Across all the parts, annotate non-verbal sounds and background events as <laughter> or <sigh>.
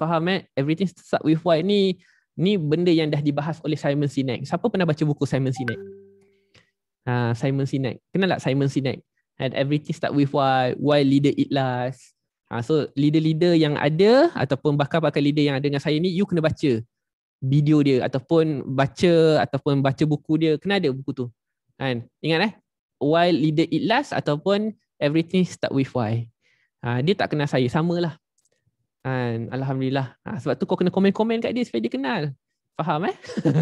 faham eh everything start with why ni ni benda yang dah dibahas oleh Simon Sinek. Siapa pernah baca buku Simon Sinek? Ha, Simon Sinek. Kenal tak Simon Sinek? And everything start with why, why leader it last. Ha, so leader-leader yang ada ataupun bakal bakal leader yang ada dengan saya ni you kena baca video dia ataupun baca ataupun baca buku dia. Kenal ada buku tu. Kan? Ingat eh? Why leader eat last ataupun everything start with why. Ha, dia tak kenal saya. Sama lah. And Alhamdulillah. Ha, sebab tu kau kena komen-komen kat dia supaya dia kenal. Faham eh? <laughs>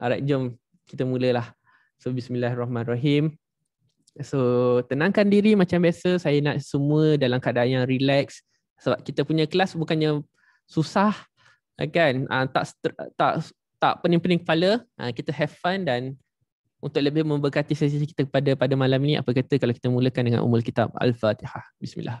Alright, jom kita mulalah. So, bismillahirrahmanirrahim. So, tenangkan diri macam biasa. Saya nak semua dalam keadaan yang relax. Sebab kita punya kelas bukannya susah. Eh, kan? Ha, tak tak tak pening-pening kepala. Ha, kita have fun dan untuk lebih memberkati sesi kita pada pada malam ini apa kata kalau kita mulakan dengan umul kitab al-fatihah bismillah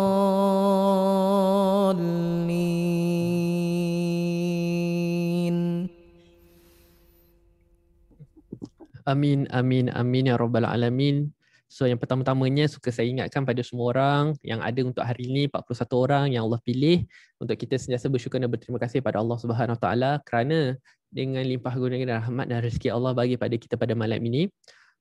Amin, amin, amin ya rabbal alamin. So yang pertama-tamanya suka saya ingatkan pada semua orang yang ada untuk hari ini 41 orang yang Allah pilih untuk kita sentiasa bersyukur dan berterima kasih pada Allah Subhanahu Wa Taala kerana dengan limpah guna dan rahmat dan rezeki Allah bagi pada kita pada malam ini.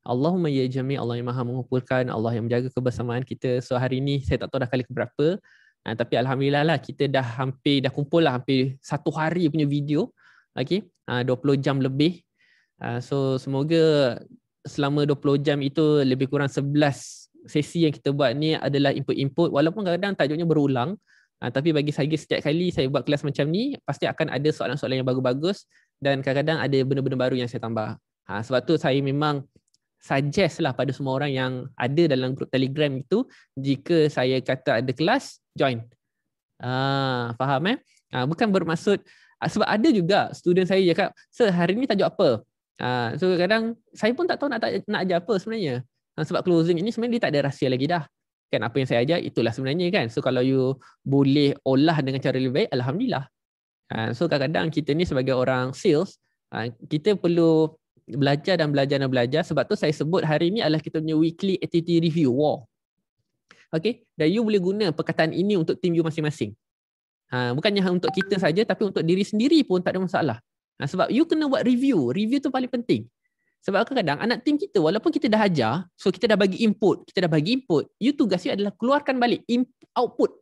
Allahumma ya jami Allah yang Maha mengumpulkan Allah yang menjaga kebersamaan kita. So hari ini saya tak tahu dah kali ke berapa. Ha, ah, tapi alhamdulillah lah kita dah hampir dah kumpul lah hampir satu hari punya video. Okey. Ha, ah, 20 jam lebih Ah, so semoga selama 20 jam itu lebih kurang 11 sesi yang kita buat ni adalah input-input walaupun kadang-kadang tajuknya berulang uh, tapi bagi saya setiap kali saya buat kelas macam ni pasti akan ada soalan-soalan yang bagus-bagus dan kadang-kadang ada benda-benda baru yang saya tambah. Ha, sebab tu saya memang suggest lah pada semua orang yang ada dalam grup telegram itu jika saya kata ada kelas, join. Ah, faham eh? Ha, bukan bermaksud sebab ada juga student saya cakap, sehari ni tajuk apa? Ha, so kadang saya pun tak tahu nak tak nak ajar apa sebenarnya. Ha, sebab closing ini sebenarnya dia tak ada rahsia lagi dah. Kan apa yang saya ajar itulah sebenarnya kan. So kalau you boleh olah dengan cara lebih baik, alhamdulillah. Ha, so kadang-kadang kita ni sebagai orang sales, ha, kita perlu belajar dan belajar dan belajar sebab tu saya sebut hari ni adalah kita punya weekly activity review wow. Okay, dan you boleh guna perkataan ini untuk team you masing-masing. Ha, bukannya untuk kita saja, tapi untuk diri sendiri pun tak ada masalah. Nah, sebab you kena buat review. Review tu paling penting. Sebab kadang-kadang anak tim kita, walaupun kita dah ajar, so kita dah bagi input, kita dah bagi input, you tugas you adalah keluarkan balik input output.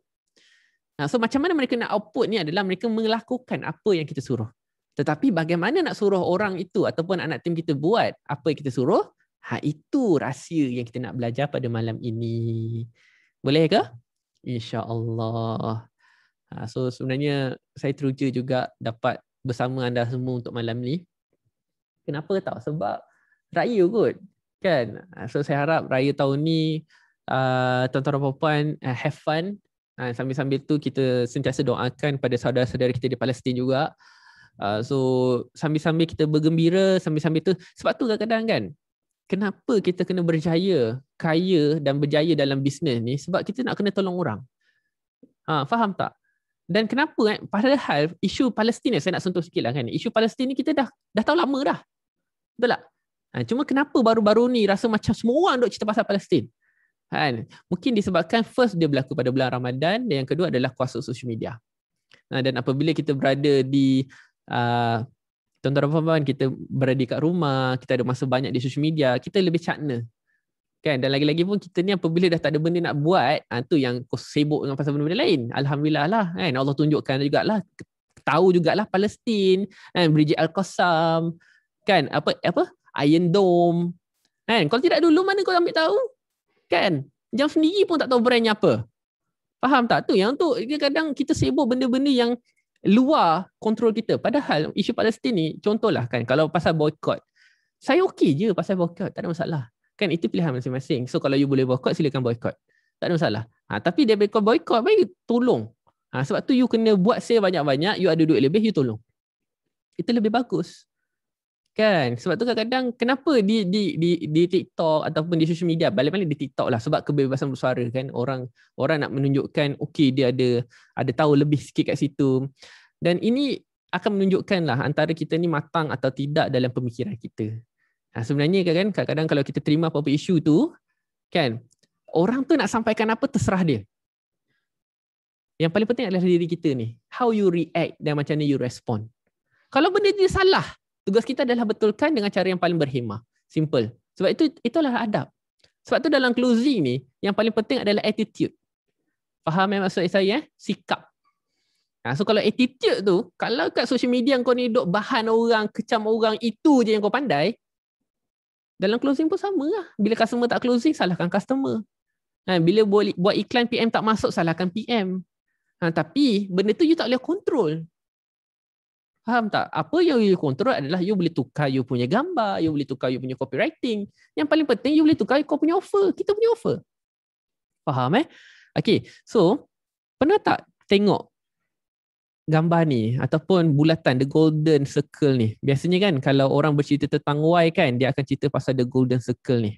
Nah, so macam mana mereka nak output ni adalah mereka melakukan apa yang kita suruh. Tetapi bagaimana nak suruh orang itu ataupun anak tim kita buat apa yang kita suruh, ha, itu rahsia yang kita nak belajar pada malam ini. Boleh ke? InsyaAllah. Ha, so sebenarnya saya teruja juga dapat bersama anda semua untuk malam ni. Kenapa tau? Sebab raya kot. Kan? Ah, so saya harap raya tahun ni uh, tuan-tuan dan puan uh, ah, have fun. Uh, sambil-sambil tu kita sentiasa doakan pada saudara-saudara kita di Palestin juga. Uh, so sambil-sambil kita bergembira, sambil-sambil tu sebab tu kadang-kadang kan kenapa kita kena berjaya, kaya dan berjaya dalam bisnes ni sebab kita nak kena tolong orang. Ha, faham tak? dan kenapa kan padahal isu Palestin saya nak sentuh sikitlah kan isu Palestin ni kita dah dah tahu lama dah betul tak ha, cuma kenapa baru-baru ni rasa macam semua orang duk cerita pasal Palestin ha, kan mungkin disebabkan first dia berlaku pada bulan Ramadan dan yang kedua adalah kuasa social media ha, dan apabila kita berada di uh, tuan-tuan dan puan-puan kita berada dekat rumah kita ada masa banyak di social media kita lebih cakna kan dan lagi-lagi pun kita ni apabila dah tak ada benda nak buat ha, tu yang kau sibuk dengan pasal benda-benda lain alhamdulillah lah kan Allah tunjukkan juga lah tahu juga lah Palestin kan Bridge al Qasam, kan apa apa Iron Dome kan kalau tidak dulu mana kau ambil tahu kan yang sendiri pun tak tahu brandnya apa faham tak tu yang tu kadang kita sibuk benda-benda yang luar kontrol kita padahal isu Palestin ni contohlah kan kalau pasal boycott saya okey je pasal boycott tak ada masalah Kan itu pilihan masing-masing. So kalau you boleh boycott, silakan boycott. Tak ada masalah. Ha, tapi dia boycott, boycott, baik tolong. Ha, sebab tu you kena buat sale banyak-banyak, you ada duit lebih, you tolong. Itu lebih bagus. Kan? Sebab tu kadang-kadang kenapa di, di di di TikTok ataupun di social media, balik-balik di TikTok lah sebab kebebasan bersuara kan. Orang orang nak menunjukkan okey dia ada ada tahu lebih sikit kat situ. Dan ini akan menunjukkan lah antara kita ni matang atau tidak dalam pemikiran kita nah sebenarnya kan, kan kadang-kadang kalau kita terima apa-apa isu tu, kan orang tu nak sampaikan apa terserah dia. Yang paling penting adalah diri kita ni. How you react dan macam mana you respond. Kalau benda dia salah, tugas kita adalah betulkan dengan cara yang paling berhemah. Simple. Sebab itu itulah adab. Sebab tu dalam closing ni, yang paling penting adalah attitude. Faham yang eh maksud saya? Eh? Sikap. nah so kalau attitude tu, kalau kat social media kau ni duk bahan orang, kecam orang, itu je yang kau pandai, dalam closing pun sama lah. Bila customer tak closing, salahkan customer. Ha, bila boleh buat iklan PM tak masuk, salahkan PM. Ha, tapi benda tu you tak boleh control. Faham tak? Apa yang you control adalah you boleh tukar you punya gambar, you boleh tukar you punya copywriting. Yang paling penting you boleh tukar you punya offer. Kita punya offer. Faham eh? Okay. So, pernah tak tengok gambar ni ataupun bulatan the golden circle ni biasanya kan kalau orang bercerita tentang why kan dia akan cerita pasal the golden circle ni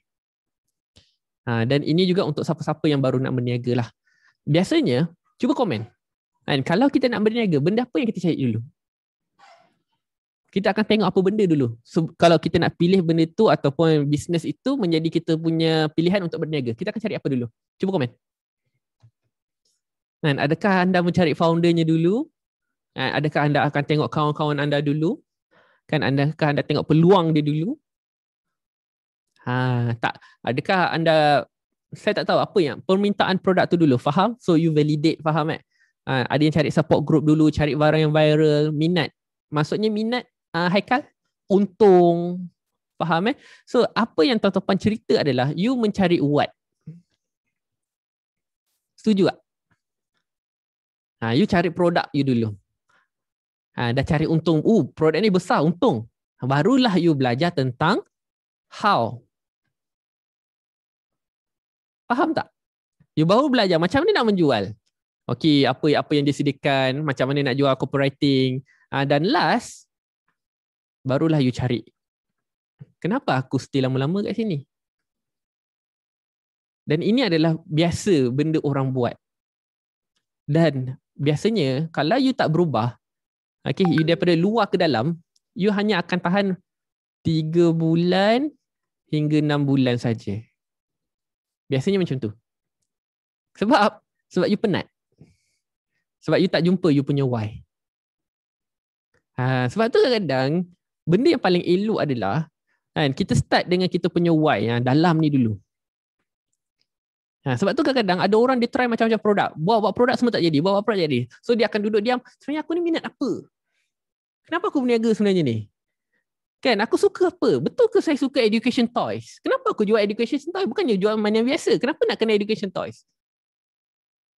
ha, dan ini juga untuk siapa-siapa yang baru nak berniaga lah biasanya cuba komen kan kalau kita nak berniaga benda apa yang kita cari dulu kita akan tengok apa benda dulu so, kalau kita nak pilih benda tu ataupun bisnes itu menjadi kita punya pilihan untuk berniaga kita akan cari apa dulu cuba komen Kan, adakah anda mencari foundernya dulu Eh, adakah anda akan tengok kawan-kawan anda dulu? Kan adakah anda tengok peluang dia dulu? Ha, tak. Adakah anda, saya tak tahu apa yang permintaan produk tu dulu, faham? So you validate, faham eh? Ha, ada yang cari support group dulu, cari barang yang viral, minat. Maksudnya minat, uh, Haikal, untung, faham eh? So apa yang tuan-tuan cerita adalah you mencari what? Setuju tak? Ha, you cari produk you dulu ha, dah cari untung, uh, produk ni besar, untung. Ha, barulah you belajar tentang how. Faham tak? You baru belajar macam mana nak menjual. Okay, apa apa yang disediakan, macam mana nak jual copywriting. Ha, dan last, barulah you cari. Kenapa aku stay lama-lama kat sini? Dan ini adalah biasa benda orang buat. Dan biasanya kalau you tak berubah, Okay, you daripada luar ke dalam, you hanya akan tahan 3 bulan hingga 6 bulan saja. Biasanya macam tu. Sebab sebab you penat. Sebab you tak jumpa you punya why. Ha, sebab tu kadang-kadang benda yang paling elok adalah kan kita start dengan kita punya why yang ha, dalam ni dulu nah ha, sebab tu kadang-kadang ada orang dia try macam-macam produk. Buat-buat produk semua tak jadi. Buat-buat produk jadi. So dia akan duduk diam. Sebenarnya aku ni minat apa? Kenapa aku berniaga sebenarnya ni? Kan aku suka apa? Betul ke saya suka education toys? Kenapa aku jual education toys? Bukannya jual mana yang biasa. Kenapa nak kena education toys?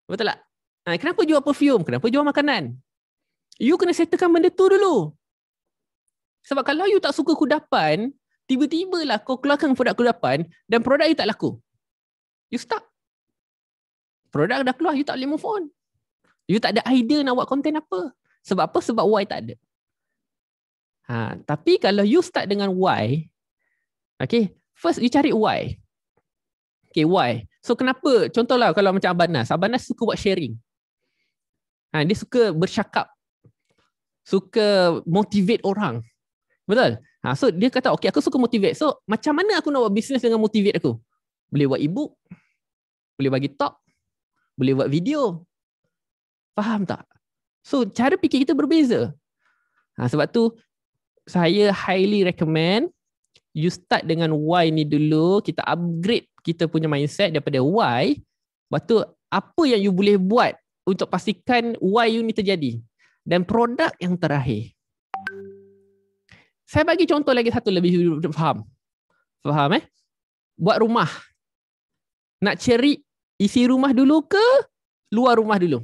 Betul tak? nah ha, kenapa jual perfume? Kenapa jual makanan? You kena settlekan benda tu dulu. Sebab kalau you tak suka kudapan, tiba-tiba lah kau keluarkan produk kudapan dan produk you tak laku. You stuck produk dah keluar you tak boleh move on you tak ada idea nak buat content apa sebab apa sebab why tak ada ha tapi kalau you start dengan why okay first you cari why okay why so kenapa contohlah kalau macam abanas abanas suka buat sharing ha dia suka bercakap suka motivate orang betul ha so dia kata okay aku suka motivate so macam mana aku nak buat business dengan motivate aku boleh buat ebook boleh bagi talk boleh buat video. Faham tak? So cara fikir kita berbeza. Ha, sebab tu saya highly recommend you start dengan why ni dulu. Kita upgrade kita punya mindset daripada why. Lepas tu apa yang you boleh buat untuk pastikan why you ni terjadi. Dan produk yang terakhir. Saya bagi contoh lagi satu lebih faham. Faham eh? Buat rumah. Nak cerit Isi rumah dulu ke luar rumah dulu?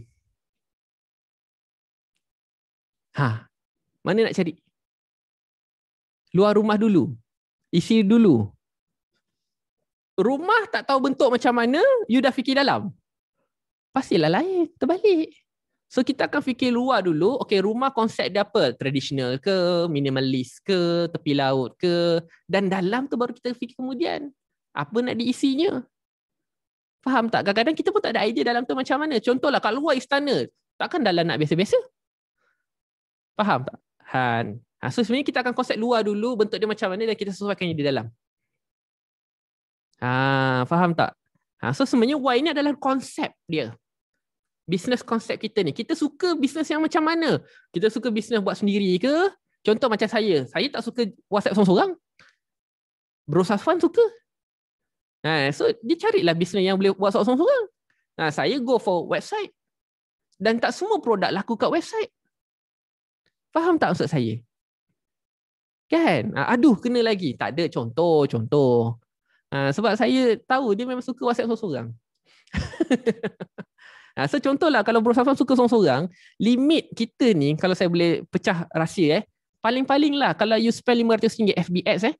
Ha. Mana nak cari? Luar rumah dulu. Isi dulu. Rumah tak tahu bentuk macam mana, you dah fikir dalam. Pastilah lain, terbalik. So kita akan fikir luar dulu, okay, rumah konsep dia apa? Traditional ke, minimalis ke, tepi laut ke, dan dalam tu baru kita fikir kemudian. Apa nak diisinya? Faham tak? Kadang-kadang kita pun tak ada idea dalam tu macam mana. Contohlah kalau luar istana, takkan dalam nak biasa-biasa? Faham tak? Han. Ha, so sebenarnya kita akan konsep luar dulu, bentuk dia macam mana dan kita sesuaikannya di dalam. Ha, faham tak? Ha, so sebenarnya why ni adalah konsep dia. Business konsep kita ni. Kita suka business yang macam mana? Kita suka business buat sendiri ke? Contoh macam saya. Saya tak suka WhatsApp seorang-seorang. Bro Safwan suka. Ha, so dia carilah bisnes yang boleh buat seorang-seorang. Ha, saya go for website. Dan tak semua produk laku kat website. Faham tak maksud saya? Kan? Ha, aduh, kena lagi. Tak ada contoh, contoh. Ha, sebab saya tahu dia memang suka WhatsApp seorang-seorang. <laughs> ha, so contohlah kalau Bro Safan suka seorang-seorang, limit kita ni kalau saya boleh pecah rahsia eh, paling lah kalau you spend RM500 FBX eh,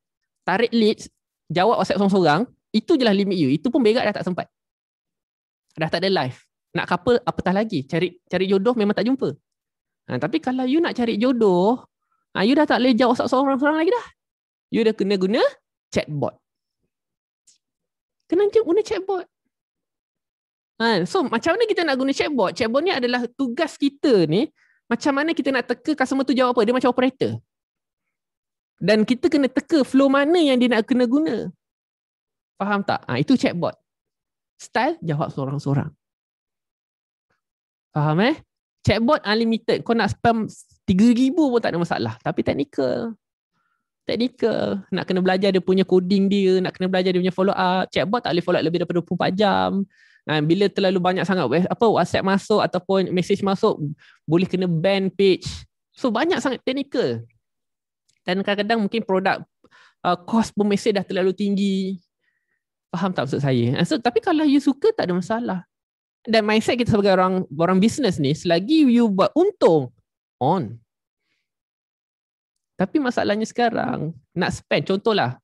tarik leads, jawab WhatsApp seorang-seorang, itu je lah limit you. Itu pun berak dah tak sempat. Dah tak ada life. Nak couple apatah lagi. Cari cari jodoh memang tak jumpa. Ha, tapi kalau you nak cari jodoh, ha, you dah tak boleh jawab seorang-seorang lagi dah. You dah kena guna chatbot. Kena guna chatbot. Ha, so macam mana kita nak guna chatbot? Chatbot ni adalah tugas kita ni. Macam mana kita nak teka customer tu jawab apa? Dia macam operator. Dan kita kena teka flow mana yang dia nak kena guna. Faham tak? Ha, itu chatbot. Style jawab seorang-seorang. Faham eh? Chatbot unlimited. Kau nak spam 3,000 pun tak ada masalah. Tapi technical. Technical. Nak kena belajar dia punya coding dia. Nak kena belajar dia punya follow up. Chatbot tak boleh follow up lebih daripada 24 jam. Ha, bila terlalu banyak sangat apa WhatsApp masuk ataupun message masuk boleh kena ban page. So banyak sangat technical. Dan kadang-kadang mungkin produk uh, cost per message dah terlalu tinggi faham tak maksud saya ah, so tapi kalau you suka tak ada masalah dan mindset kita sebagai orang orang bisnes ni selagi you buat untung on tapi masalahnya sekarang nak spend contohlah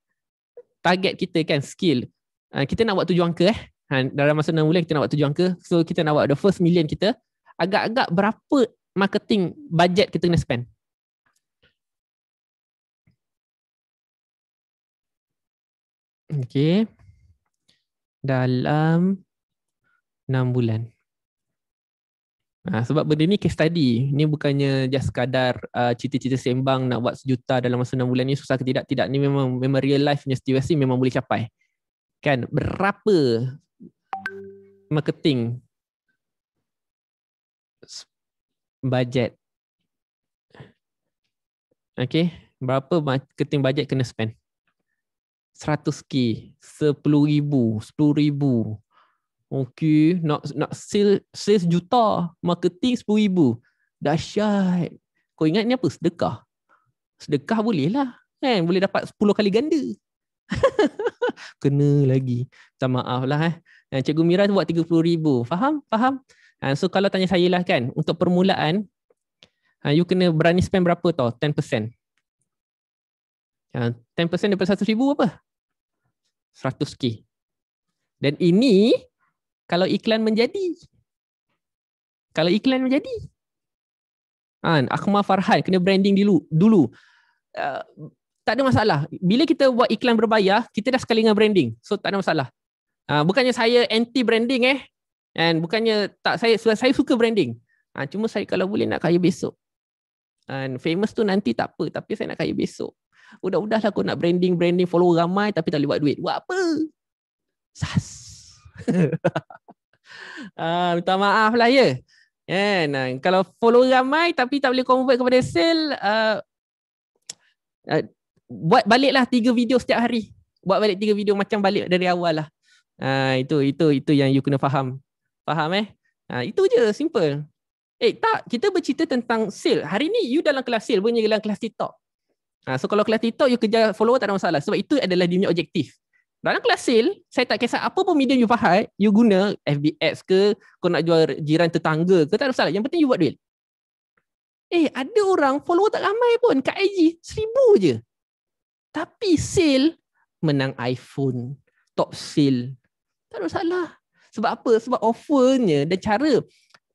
target kita kan skill ah, kita nak buat tujuan ke eh ah, dalam masa 6 bulan kita nak buat tujuan ke so kita nak buat the first million kita agak-agak berapa marketing budget kita kena spend Okay dalam 6 bulan. Ha, sebab benda ni case study. Ni bukannya just kadar uh, cerita-cerita sembang nak buat sejuta dalam masa 6 bulan ni susah ke tidak. Tidak. Ni memang, memang real life punya situasi memang boleh capai. Kan? Berapa marketing budget Okay, berapa marketing budget kena spend? 100k 10000 10000 okay, nak nak sales, sales juta marketing 10000 dahsyat kau ingat ni apa sedekah sedekah boleh lah kan boleh dapat 10 kali ganda <laughs> kena lagi tak maaf lah eh. eh cikgu Mira buat 30000 faham faham eh, so kalau tanya saya lah kan untuk permulaan you kena berani spend berapa tau 10% 10% ya, daripada 1000 ribu apa? 100k. Dan ini kalau iklan menjadi. Kalau iklan menjadi. Kan, ha, Akhmar Farhan kena branding dulu. dulu. Uh, tak ada masalah. Bila kita buat iklan berbayar, kita dah sekali dengan branding. So tak ada masalah. Uh, bukannya saya anti branding eh. And bukannya tak saya saya, saya suka branding. Uh, cuma saya kalau boleh nak kaya besok. And famous tu nanti tak apa, tapi saya nak kaya besok. Udah-udah lah aku nak branding-branding follow ramai tapi tak boleh buat duit. Buat apa? Sas. <laughs> ah, minta maaf lah ya. Yeah, kan? nah. Kalau follow ramai tapi tak boleh convert kepada sale, uh, uh, buat baliklah tiga video setiap hari. Buat balik tiga video macam balik dari awal lah. Uh, itu itu itu yang you kena faham. Faham eh? Uh, itu je, simple. Eh tak, kita bercerita tentang sale. Hari ni you dalam kelas sale, bukan dalam kelas TikTok. Ha, so kalau kelas TikTok you kejar follower tak ada masalah sebab itu adalah dia punya objektif. Dalam kelas sale, saya tak kisah apa pun medium you pakai, you guna FBX ke, kau nak jual jiran tetangga ke, tak ada masalah. Yang penting you buat duit. Eh, ada orang follower tak ramai pun kat IG, seribu je. Tapi sale, menang iPhone, top sale. Tak ada masalah. Sebab apa? Sebab offernya dan cara.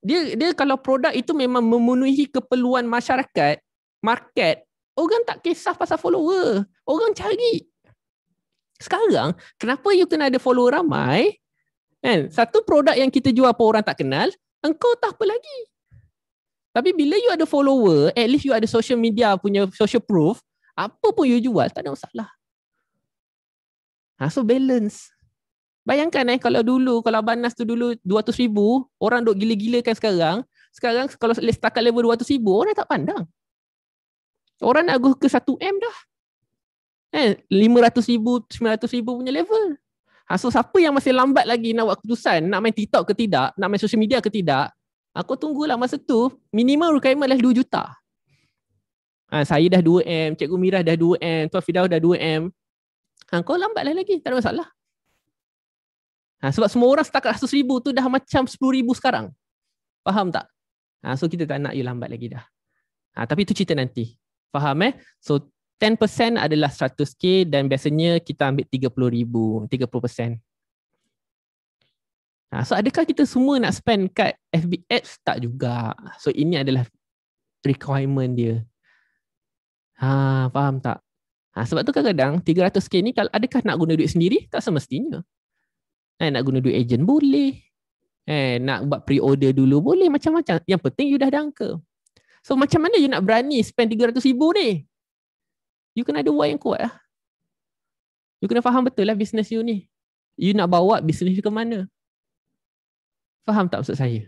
Dia dia kalau produk itu memang memenuhi keperluan masyarakat, market, Orang tak kisah pasal follower. Orang cari. Sekarang, kenapa you kena ada follower ramai? Kan? Satu produk yang kita jual apa orang tak kenal, engkau tak apa lagi. Tapi bila you ada follower, at least you ada social media punya social proof, apa pun you jual, tak ada masalah. Ha, so balance. Bayangkan eh, kalau dulu, kalau Abang Nas tu dulu 200 ribu, orang duk gila-gilakan sekarang, sekarang kalau setakat level 200 ribu, orang tak pandang. Orang nak go ke 1M dah. Eh, 500 ribu, 900 ribu punya level. Ha, so siapa yang masih lambat lagi nak buat keputusan, nak main TikTok ke tidak, nak main social media ke tidak, aku tunggulah masa tu, minimum requirement adalah 2 juta. Ha, saya dah 2M, Cikgu Mirah dah 2M, Tuan Fidaw dah 2M. Ha, kau lambatlah lagi, tak ada masalah. Ha, sebab semua orang setakat 100 ribu tu dah macam 10 ribu sekarang. Faham tak? Ha, so kita tak nak you lambat lagi dah. Ha, tapi tu cerita nanti. Faham eh? So 10% adalah 100k dan biasanya kita ambil 30,000, 30%. Nah, so adakah kita semua nak spend kat FB Ads? Tak juga. So ini adalah requirement dia. Ha, faham tak? Ha, sebab tu kadang-kadang 300k ni kalau adakah nak guna duit sendiri? Tak semestinya. Eh, nak guna duit agent? Boleh. Eh, nak buat pre-order dulu? Boleh macam-macam. Yang penting you dah ada So macam mana you nak berani spend 300 ribu ni? You kena ada why yang kuat lah. You kena faham betul lah bisnes you ni. You nak bawa bisnes you ke mana? Faham tak maksud saya?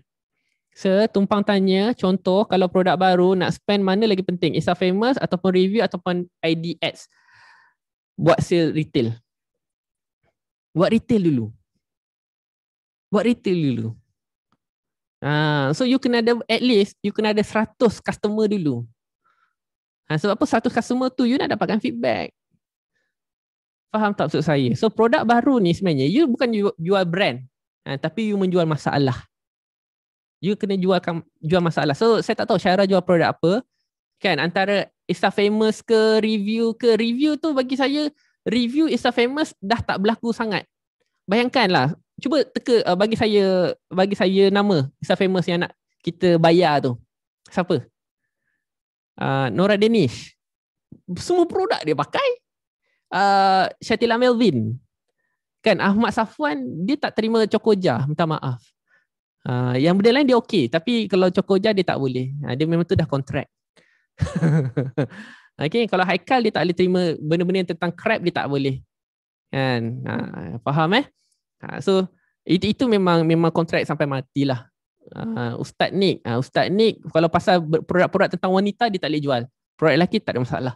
So, tumpang tanya, contoh kalau produk baru nak spend mana lagi penting? Is famous ataupun review ataupun ID ads? Buat sale retail. Buat retail dulu. Buat retail dulu. Uh, so you kena ada at least you kena ada 100 customer dulu. Ha, sebab apa 100 customer tu you nak dapatkan feedback. Faham tak maksud saya? So produk baru ni sebenarnya you bukan jual brand. Ha, tapi you menjual masalah. You kena jual jual masalah. So saya tak tahu Syara jual produk apa. Kan antara Insta famous ke review ke review tu bagi saya review Insta famous dah tak berlaku sangat. Bayangkanlah cuba teka uh, bagi saya bagi saya nama kisah famous yang nak kita bayar tu. Siapa? Uh, Nora Danish. Semua produk dia pakai. Uh, Shatila Melvin. Kan Ahmad Safwan dia tak terima Cokoja, minta maaf. Uh, yang benda lain dia okey tapi kalau Cokoja dia tak boleh. Uh, dia memang tu dah kontrak. <laughs> okay, kalau Haikal dia tak boleh terima benda-benda yang tentang crap dia tak boleh. Kan? Uh, faham eh? Ha, so itu itu memang memang kontrak sampai matilah. Uh, Ustaz Nick, uh, Ustaz Nick kalau pasal produk-produk tentang wanita dia tak boleh jual. Produk lelaki tak ada masalah.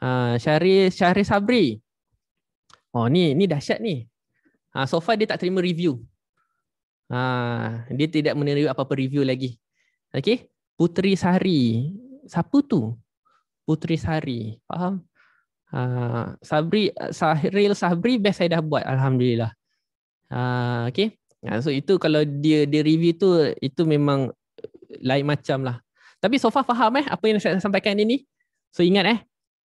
Uh, ha, Syahri Syahri Sabri. Oh ni ni dahsyat ni. Uh, so far dia tak terima review. Uh, dia tidak menerima apa-apa review lagi. Okey. Putri Sari. Siapa tu? Putri Sari. Faham? Uh, Sabri Sahril Sabri best saya dah buat alhamdulillah. Ah, okay. Uh, so itu kalau dia dia review tu itu memang lain macam lah. Tapi so far faham eh apa yang saya sampaikan ini. So ingat eh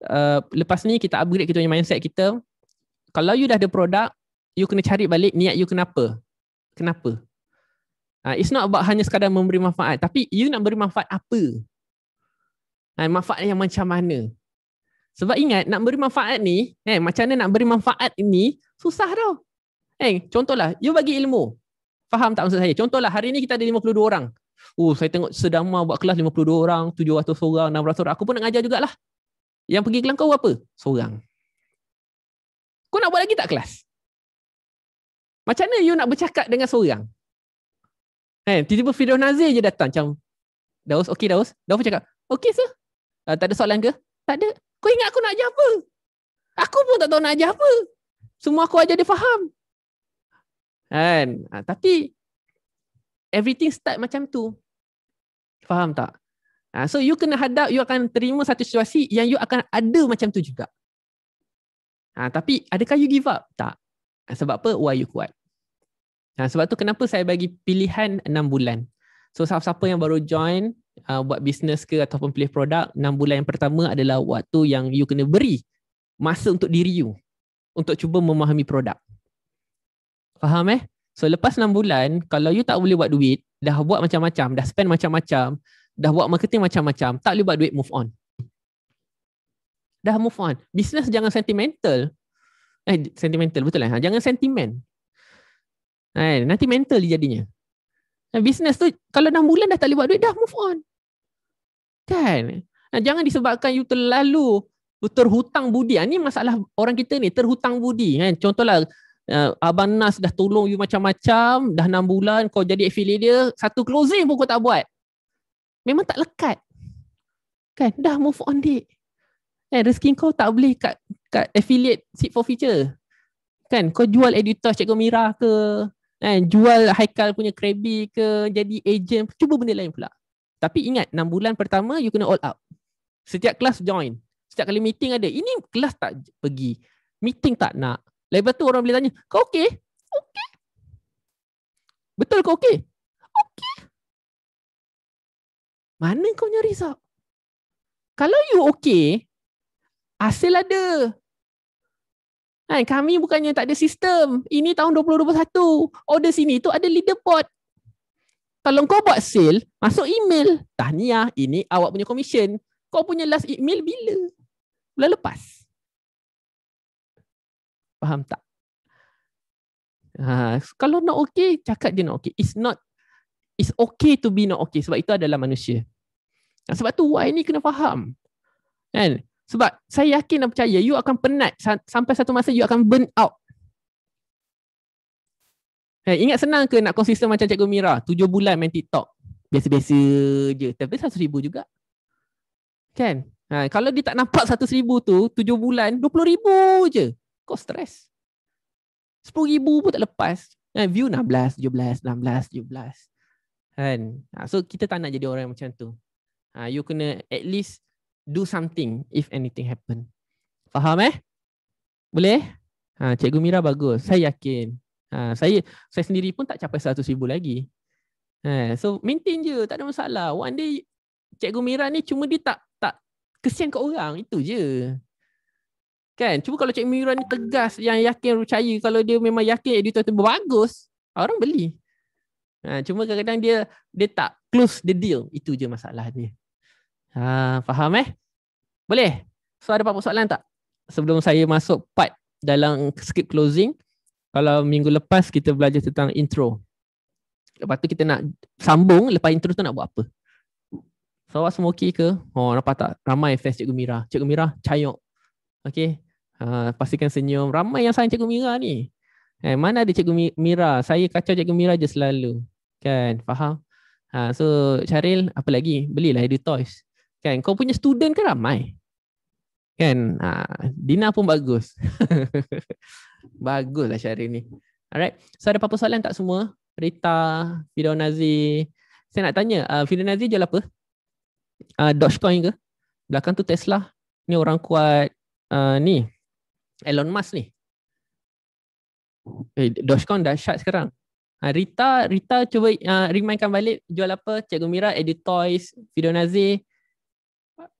uh, lepas ni kita upgrade kita punya mindset kita. Kalau you dah ada produk, you kena cari balik niat you kenapa. Kenapa? Uh, it's not about hanya sekadar memberi manfaat. Tapi you nak beri manfaat apa? Uh, manfaat yang macam mana? Sebab ingat, nak beri manfaat ni, eh, macam mana nak beri manfaat ni, susah tau. Eh, contohlah, you bagi ilmu. Faham tak maksud saya? Contohlah, hari ni kita ada 52 orang. Oh, saya tengok sedama buat kelas 52 orang, 700 orang, 600 orang. Aku pun nak ajar jugalah. Yang pergi kelas kau apa? Seorang. Kau nak buat lagi tak kelas? Macam mana you nak bercakap dengan seorang? Eh, tiba-tiba Fidoh Nazir je datang macam Daus, okey Daus. Daus pun cakap, okey sir. Uh, tak ada soalan ke? Tak ada. Kau ingat aku nak ajar apa? Aku pun tak tahu nak ajar apa. Semua aku ajar dia faham. Kan? Ha, tapi everything start macam tu. Faham tak? Ha, so you kena hadap, you akan terima satu situasi yang you akan ada macam tu juga. Ha, tapi adakah you give up? Tak. Ha, sebab apa? Why you kuat? Ha, sebab tu kenapa saya bagi pilihan 6 bulan. So siapa-siapa yang baru join, uh, buat bisnes ke ataupun pilih produk, 6 bulan yang pertama adalah waktu yang you kena beri masa untuk diri you. Untuk cuba memahami produk. Faham eh? So lepas 6 bulan, kalau you tak boleh buat duit, dah buat macam-macam, dah spend macam-macam, dah buat marketing macam-macam, tak boleh buat duit, move on. Dah move on. Business jangan sentimental. Eh, sentimental betul lah. Eh? Jangan sentiment Eh, nanti mental jadinya. Eh, business tu, kalau 6 bulan dah tak boleh buat duit, dah move on. Kan? Nah, eh, jangan disebabkan you terlalu terhutang budi. Ini ha, masalah orang kita ni, terhutang budi. Kan? Contohlah, Uh, Abang Nas dah tolong you macam-macam Dah 6 bulan kau jadi affiliate dia Satu closing pun kau tak buat Memang tak lekat Kan dah move on dik Kan rezeki kau tak boleh kat, kat affiliate Seek for future Kan kau jual editor Cikgu Mira ke Kan jual Haikal punya Krabby ke Jadi agent Cuba benda lain pula Tapi ingat 6 bulan pertama you kena all out Setiap kelas join Setiap kali meeting ada Ini kelas tak pergi Meeting tak nak Lepas tu orang boleh tanya, kau okey? Okey. Betul kau okey? Okey. Mana kau punya result? Kalau you okey, hasil ada. Kan, kami bukannya tak ada sistem. Ini tahun 2021. Order sini tu ada leaderboard. Kalau kau buat sale, masuk email. Tahniah, ini awak punya commission. Kau punya last email bila? Bulan lepas. Faham tak? Ha, kalau not okay, cakap dia not okay. It's not, it's okay to be not okay. Sebab itu adalah manusia. Sebab tu why ni kena faham. Kan? Sebab saya yakin dan percaya you akan penat sampai satu masa you akan burn out. Eh, ingat senang ke nak konsisten macam Cikgu Mira? Tujuh bulan main TikTok. Biasa-biasa je. Tapi satu ribu juga. Kan? Ha, kalau dia tak nampak satu ribu tu, tujuh bulan, dua puluh ribu je kau stres. Sepuluh ribu pun tak lepas. Kan? View 16, 17, 16, 17. Kan? Ha, so kita tak nak jadi orang macam tu. Ha, you kena at least do something if anything happen. Faham eh? Boleh? Ha, Cikgu Mira bagus. Saya yakin. Ha, saya saya sendiri pun tak capai satu ribu lagi. Ha, so maintain je. Tak ada masalah. One day Cikgu Mira ni cuma dia tak tak kesian kat orang. Itu je. Kan? Cuba kalau Cik Miran ni tegas yang yakin percaya kalau dia memang yakin editor tu bagus, orang beli. Ha, cuma kadang-kadang dia dia tak close the deal. Itu je masalah dia. Ha, faham eh? Boleh? So ada apa-apa soalan tak? Sebelum saya masuk part dalam skip closing. Kalau minggu lepas kita belajar tentang intro. Lepas tu kita nak sambung lepas intro tu nak buat apa? So awak semua okay ke? Oh nampak tak? Ramai fans Cikgu Mira. Cikgu Mira, cayok. Okay. Ah, pastikan senyum. Ramai yang sayang Cikgu Mira ni. Eh, mana ada Cikgu Mira? Saya kacau Cikgu Mira je selalu. Kan? Faham? Ha, so, Charil, apa lagi? Belilah Edu Toys. Kan? Kau punya student kan ramai? Kan? Ha, Dina pun bagus. <laughs> Baguslah Syaril ni. Alright. So, ada apa-apa soalan tak semua? Rita, Fido Nazi. Saya nak tanya, uh, Fido Nazi jual apa? Uh, Dogecoin ke? Belakang tu Tesla. Ni orang kuat uh, ni. Elon Musk ni. Eh, Dogecoin shut sekarang. Ha, Rita, Rita cuba uh, remindkan balik jual apa? Cikgu Mira, toys, Video Nazir,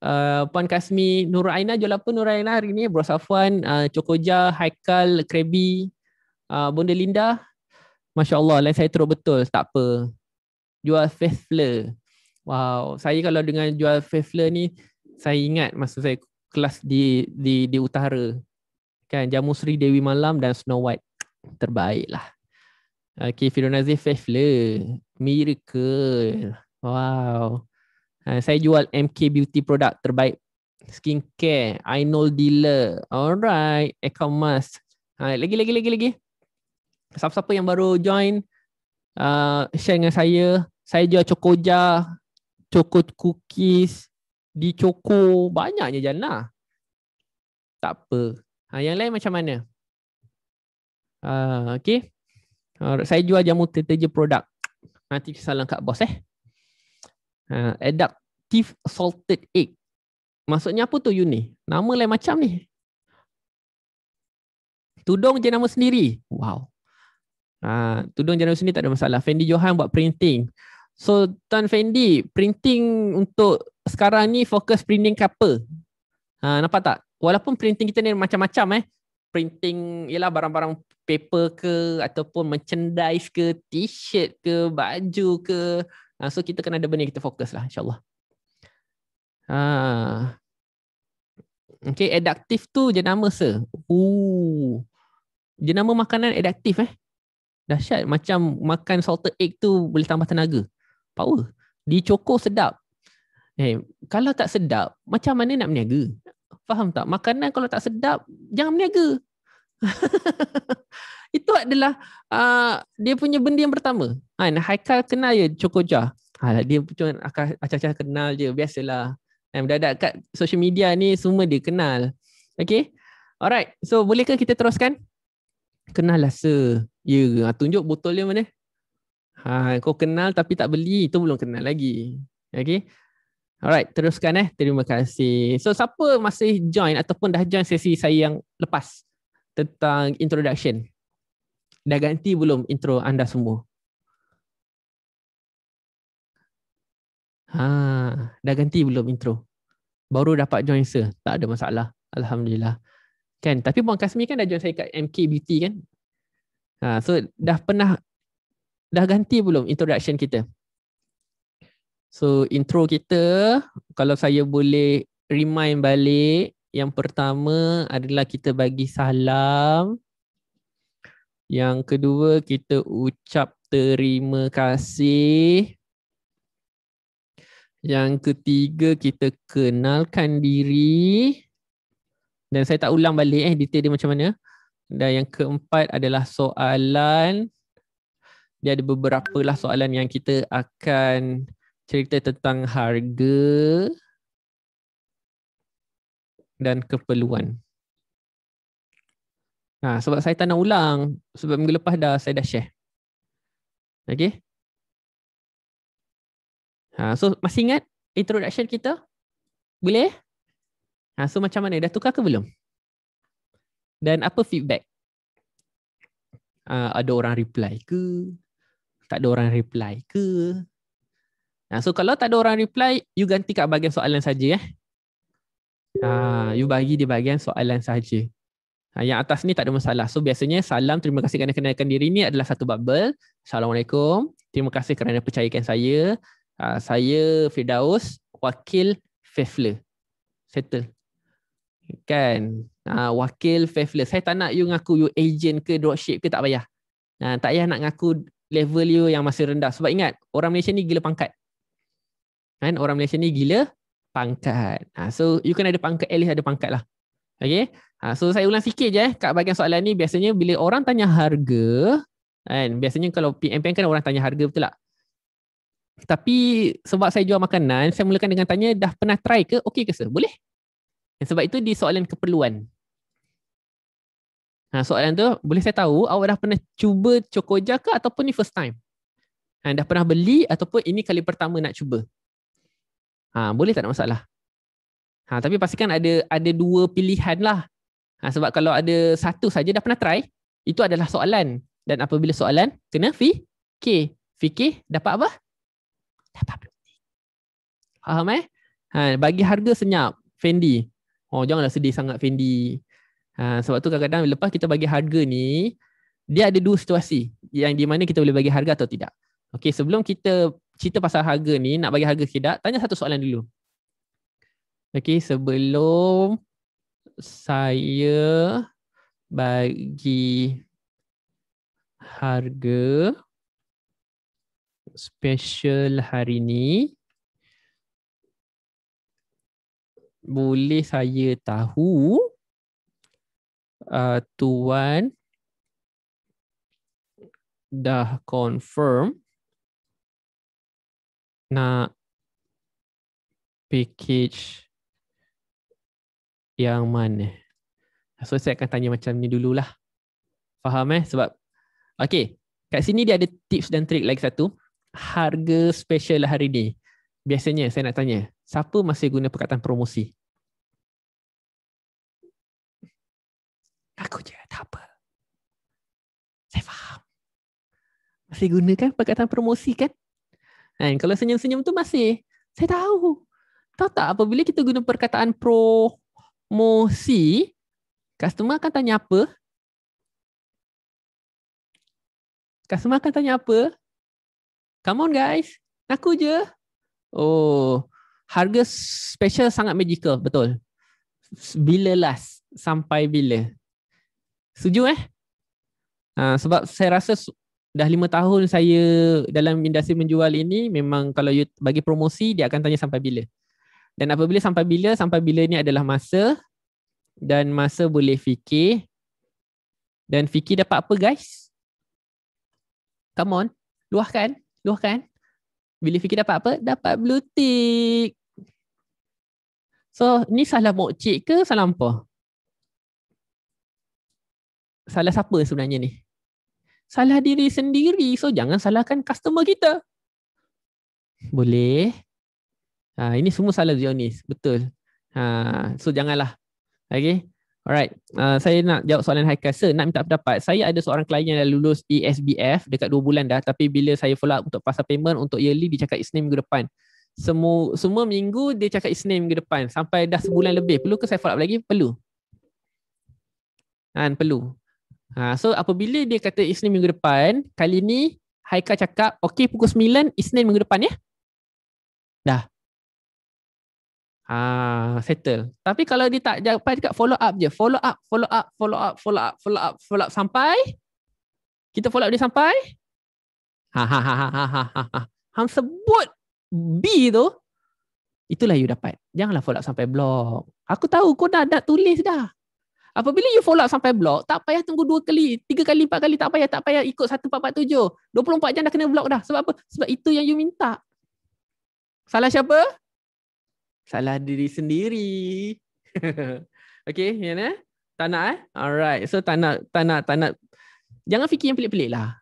uh, ah, Puan Kasmi, Nur Aina jual apa Nur Aina hari ni? Bro Safwan, uh, Cokoja, Haikal, Krabi, uh, Bunda Linda. Masya Allah, lain saya teruk betul. Tak apa. Jual Faithfler. Wow, saya kalau dengan jual Faithfler ni, saya ingat masa saya kelas di di di utara kan jamu sri dewi malam dan snow white terbaik lah okey Fiona Zif miracle wow ha, saya jual MK beauty product terbaik skincare I know dealer alright account mask ha, lagi lagi lagi lagi siapa-siapa yang baru join uh, share dengan saya saya jual cokoja choco cookies di choco banyaknya jana lah. tak apa Ah, yang lain macam mana? Ah, okay. Ah, saya jual jamu tetaja produk. Nanti salam kat bos eh. Ah, adaptive salted egg. Maksudnya apa tu you Nama lain macam ni. Tudung je nama sendiri. Wow. Ha, tudung jenama sendiri tak ada masalah. Fendi Johan buat printing. So Tuan Fendi, printing untuk sekarang ni fokus printing ke apa? Ha, nampak tak? walaupun printing kita ni macam-macam eh printing ialah barang-barang paper ke ataupun merchandise ke t-shirt ke baju ke ah, so kita kena ada benda kita fokus lah insyaAllah ha. Okay, adaptif tu jenama se. Ooh. Jenama makanan adaptif eh. Dahsyat macam makan salted egg tu boleh tambah tenaga. Power. Dicokor sedap. Eh, kalau tak sedap, macam mana nak berniaga? Faham tak? Makanan kalau tak sedap, jangan berniaga. <laughs> itu adalah uh, dia punya benda yang pertama. Kan? Haikal kenal je Cokoja. Ha, lah, dia cuma acah-acah kenal je. Biasalah. Kan? Dadak kat social media ni semua dia kenal. Okay? Alright. So bolehkah kita teruskan? Kenal lah sir. Ya. Ha, tunjuk botol dia mana? Ha, kau kenal tapi tak beli. Itu belum kenal lagi. Okay? Alright, teruskan eh. Terima kasih. So siapa masih join ataupun dah join sesi saya yang lepas tentang introduction? Dah ganti belum intro anda semua? Ha, dah ganti belum intro? Baru dapat join sir. Tak ada masalah. Alhamdulillah. Kan, tapi Puan Kasmi kan dah join saya kat MKBT kan? Ha, so dah pernah dah ganti belum introduction kita? So intro kita kalau saya boleh remind balik yang pertama adalah kita bagi salam. Yang kedua kita ucap terima kasih. Yang ketiga kita kenalkan diri. Dan saya tak ulang balik eh detail dia macam mana. Dan yang keempat adalah soalan. Dia ada beberapa lah soalan yang kita akan uh, cerita tentang harga dan keperluan. Ha, sebab saya tak nak ulang. Sebab minggu lepas dah saya dah share. Okay. Ha, so masih ingat introduction kita? Boleh? Ha, so macam mana? Dah tukar ke belum? Dan apa feedback? Ha, ada orang reply ke? Tak ada orang reply ke? Nah, so kalau tak ada orang reply, you ganti kat bahagian soalan saja eh. Ha, you bagi di bahagian soalan saja. Ha, yang atas ni tak ada masalah. So biasanya salam terima kasih kerana kenalkan diri ni adalah satu bubble. Assalamualaikum. Terima kasih kerana percayakan saya. Ha, saya Firdaus, wakil Fefler. Settle. Kan? Ha, wakil Fefler. Saya tak nak you ngaku you agent ke dropship ke tak payah. Ha, tak payah nak ngaku level you yang masih rendah. Sebab ingat, orang Malaysia ni gila pangkat kan orang Malaysia ni gila pangkat. Ha, so you kan ada pangkat at least ada pangkat lah. Okay. Ha, so saya ulang sikit je eh. Kat bahagian soalan ni biasanya bila orang tanya harga. Kan, biasanya kalau PMPM kan orang tanya harga betul tak? Tapi sebab saya jual makanan, saya mulakan dengan tanya dah pernah try ke? okay ke sir? Boleh? Dan sebab itu di soalan keperluan. Ha, soalan tu, boleh saya tahu awak dah pernah cuba cokoja ke ataupun ni first time? Ha, dah pernah beli ataupun ini kali pertama nak cuba? Ha, boleh tak ada masalah. Ha, tapi pastikan ada ada dua pilihan lah. Ha, sebab kalau ada satu saja dah pernah try, itu adalah soalan. Dan apabila soalan, kena fikir. Fikir dapat apa? Dapat penting. Faham eh? Ha, bagi harga senyap, Fendi. Oh, janganlah sedih sangat Fendi. Ha, sebab tu kadang-kadang lepas kita bagi harga ni, dia ada dua situasi yang di mana kita boleh bagi harga atau tidak. Okay, sebelum kita cerita pasal harga ni nak bagi harga sekejap tanya satu soalan dulu Okay sebelum saya bagi harga special hari ni boleh saya tahu uh, tuan dah confirm nak package yang mana? So saya akan tanya macam ni dululah. Faham eh? Sebab okay. Kat sini dia ada tips dan trik lagi satu. Harga special hari ni. Biasanya saya nak tanya. Siapa masih guna perkataan promosi? Aku je. Tak apa. Saya faham. Masih gunakan perkataan promosi kan? Kan? Kalau senyum-senyum tu masih, saya tahu. Tahu tak apabila kita guna perkataan promosi, customer akan tanya apa? Customer akan tanya apa? Come on guys, aku je. Oh, harga special sangat magical, betul. Bila last? Sampai bila? Setuju eh? Uh, sebab saya rasa dah lima tahun saya dalam industri menjual ini memang kalau you bagi promosi dia akan tanya sampai bila. Dan apabila sampai bila, sampai bila ni adalah masa dan masa boleh fikir dan fikir dapat apa guys? Come on, luahkan, luahkan. Bila fikir dapat apa? Dapat blue tick. So, ni salah mokcik ke salah apa? Salah siapa sebenarnya ni? salah diri sendiri. So jangan salahkan customer kita. Boleh. Ha, ini semua salah Zionis. Betul. Ha, so janganlah. Okay. Alright. Uh, saya nak jawab soalan Haikal. Sir, nak minta pendapat. Saya ada seorang klien yang dah lulus ESBF dekat 2 bulan dah. Tapi bila saya follow up untuk pasal payment untuk yearly, dia cakap Isnin minggu depan. Semua semua minggu dia cakap Isnin minggu depan. Sampai dah sebulan lebih. Perlu ke saya follow up lagi? Perlu. Kan? Perlu. Ha, so apabila dia kata Isnin minggu depan, kali ni Haika cakap, okey pukul 9 Isnin minggu depan ya. Dah. Ah, ha, settle. Tapi kalau dia tak jawab dekat follow up je. Follow up, follow up, follow up, follow up, follow up, follow up sampai kita follow up dia sampai. Ha ha ha ha ha ha. Ham ha. sebut B tu itulah you dapat. Janganlah follow up sampai block. Aku tahu kau dah dah tulis dah. Apabila you follow up sampai blok, tak payah tunggu dua kali, tiga kali, empat kali, tak payah, tak payah ikut satu 1447. 24 jam dah kena blok dah. Sebab apa? Sebab itu yang you minta. Salah siapa? Salah diri sendiri. <laughs> okay, ya eh? Tak nak eh? Alright. So tak nak, tak nak, tak nak. Jangan fikir yang pelik-pelik lah.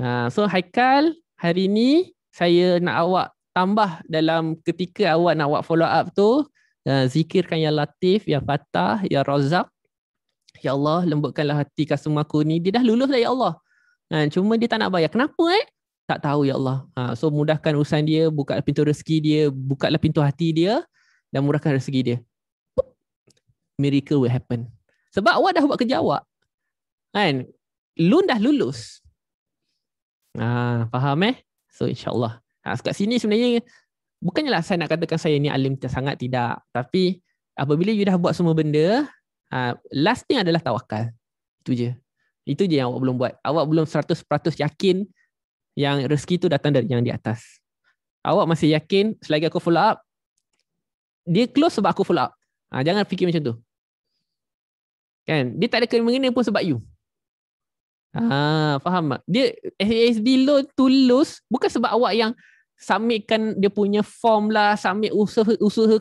Uh, so Haikal, hari ni saya nak awak tambah dalam ketika awak nak awak follow up tu, Eh, zikirkan ya Latif, ya Fatah, ya Razak. Ya Allah, lembutkanlah hati customer aku ni. Dia dah lulus dah, ya Allah. Ha, cuma dia tak nak bayar. Kenapa eh? Tak tahu, ya Allah. Ha, so, mudahkan urusan dia. buka pintu rezeki dia. buka pintu hati dia. Dan murahkan rezeki dia. Pup, miracle will happen. Sebab awak dah buat kerja awak. Kan? Loan dah lulus. Ha, faham eh? So, insyaAllah. Ha, kat sini sebenarnya Bukannya lah saya nak katakan saya ni alim sangat tidak. Tapi apabila you dah buat semua benda, ha, last thing adalah tawakal. Itu je. Itu je yang awak belum buat. Awak belum 100% yakin yang rezeki tu datang dari yang di atas. Awak masih yakin selagi aku follow up, dia close sebab aku follow up. Ha, jangan fikir macam tu. Kan? Dia tak ada kena-mengena pun sebab you. Ah, faham tak? Dia SASB loan to lose bukan sebab awak yang submitkan dia punya form lah, submit usaha,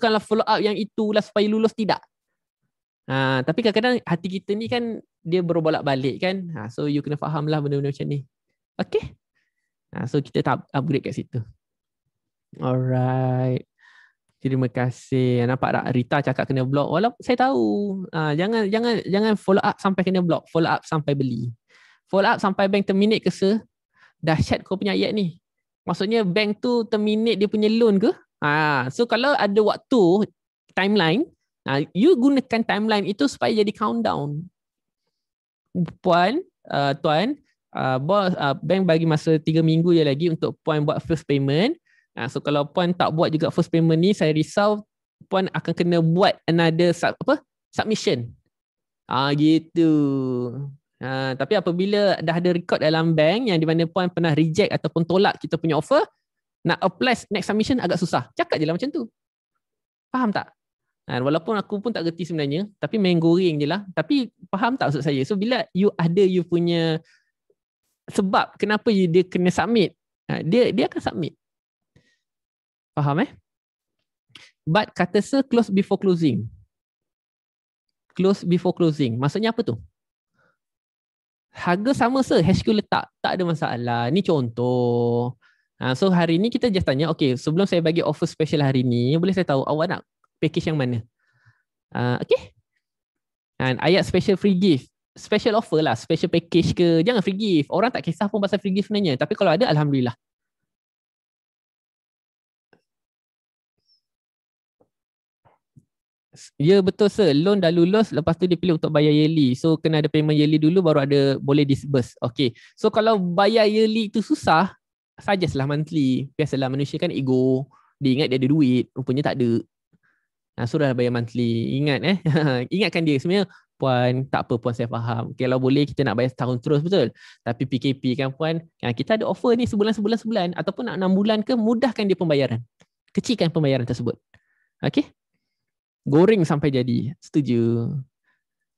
lah follow up yang itu, itulah supaya lulus tidak. Ha, tapi kadang-kadang hati kita ni kan dia berbolak balik kan. Ha, so you kena faham lah benda-benda macam ni. Okay. Ha, so kita tak upgrade kat situ. Alright. Terima kasih. Nampak tak Rita cakap kena block. Walaupun saya tahu. Ha, jangan jangan jangan follow up sampai kena block. Follow up sampai beli. Follow up sampai bank terminate ke se. Dahsyat kau punya ayat ni maksudnya bank tu terminate dia punya loan ke ha so kalau ada waktu timeline ha, you gunakan timeline itu supaya jadi countdown puan uh, tuan uh, bos uh, bank bagi masa 3 minggu je lagi untuk puan buat first payment ha, so kalau puan tak buat juga first payment ni saya risau puan akan kena buat another sub, apa submission ah ha, gitu Ha, tapi apabila dah ada record dalam bank yang di mana puan pernah reject ataupun tolak kita punya offer, nak apply next submission agak susah. Cakap je lah macam tu. Faham tak? Ha, walaupun aku pun tak reti sebenarnya, tapi main goreng je lah. Tapi faham tak maksud saya? So bila you ada you punya sebab kenapa you, dia kena submit, ha, dia dia akan submit. Faham eh? But kata sir close before closing. Close before closing. Maksudnya apa tu? harga sama se HQ letak tak ada masalah ni contoh ha, so hari ni kita just tanya okay sebelum saya bagi offer special hari ni boleh saya tahu awak nak package yang mana ha, okay And ha, ayat special free gift special offer lah special package ke jangan free gift orang tak kisah pun pasal free gift sebenarnya tapi kalau ada alhamdulillah Ya betul sir, loan dah lulus lepas tu dia pilih untuk bayar yearly. So kena ada payment yearly dulu baru ada boleh disburse. Okay. So kalau bayar yearly tu susah, saja lah monthly. Biasalah manusia kan ego. Dia ingat dia ada duit, rupanya tak ada. Nah, so dah bayar monthly. Ingat eh. <laughs> Ingatkan dia sebenarnya puan tak apa puan saya faham. kalau boleh kita nak bayar setahun terus betul. Tapi PKP kan puan, yang ha, kita ada offer ni sebulan-sebulan-sebulan ataupun nak 6 bulan ke mudahkan dia pembayaran. Kecilkan pembayaran tersebut. Okay goreng sampai jadi. Setuju.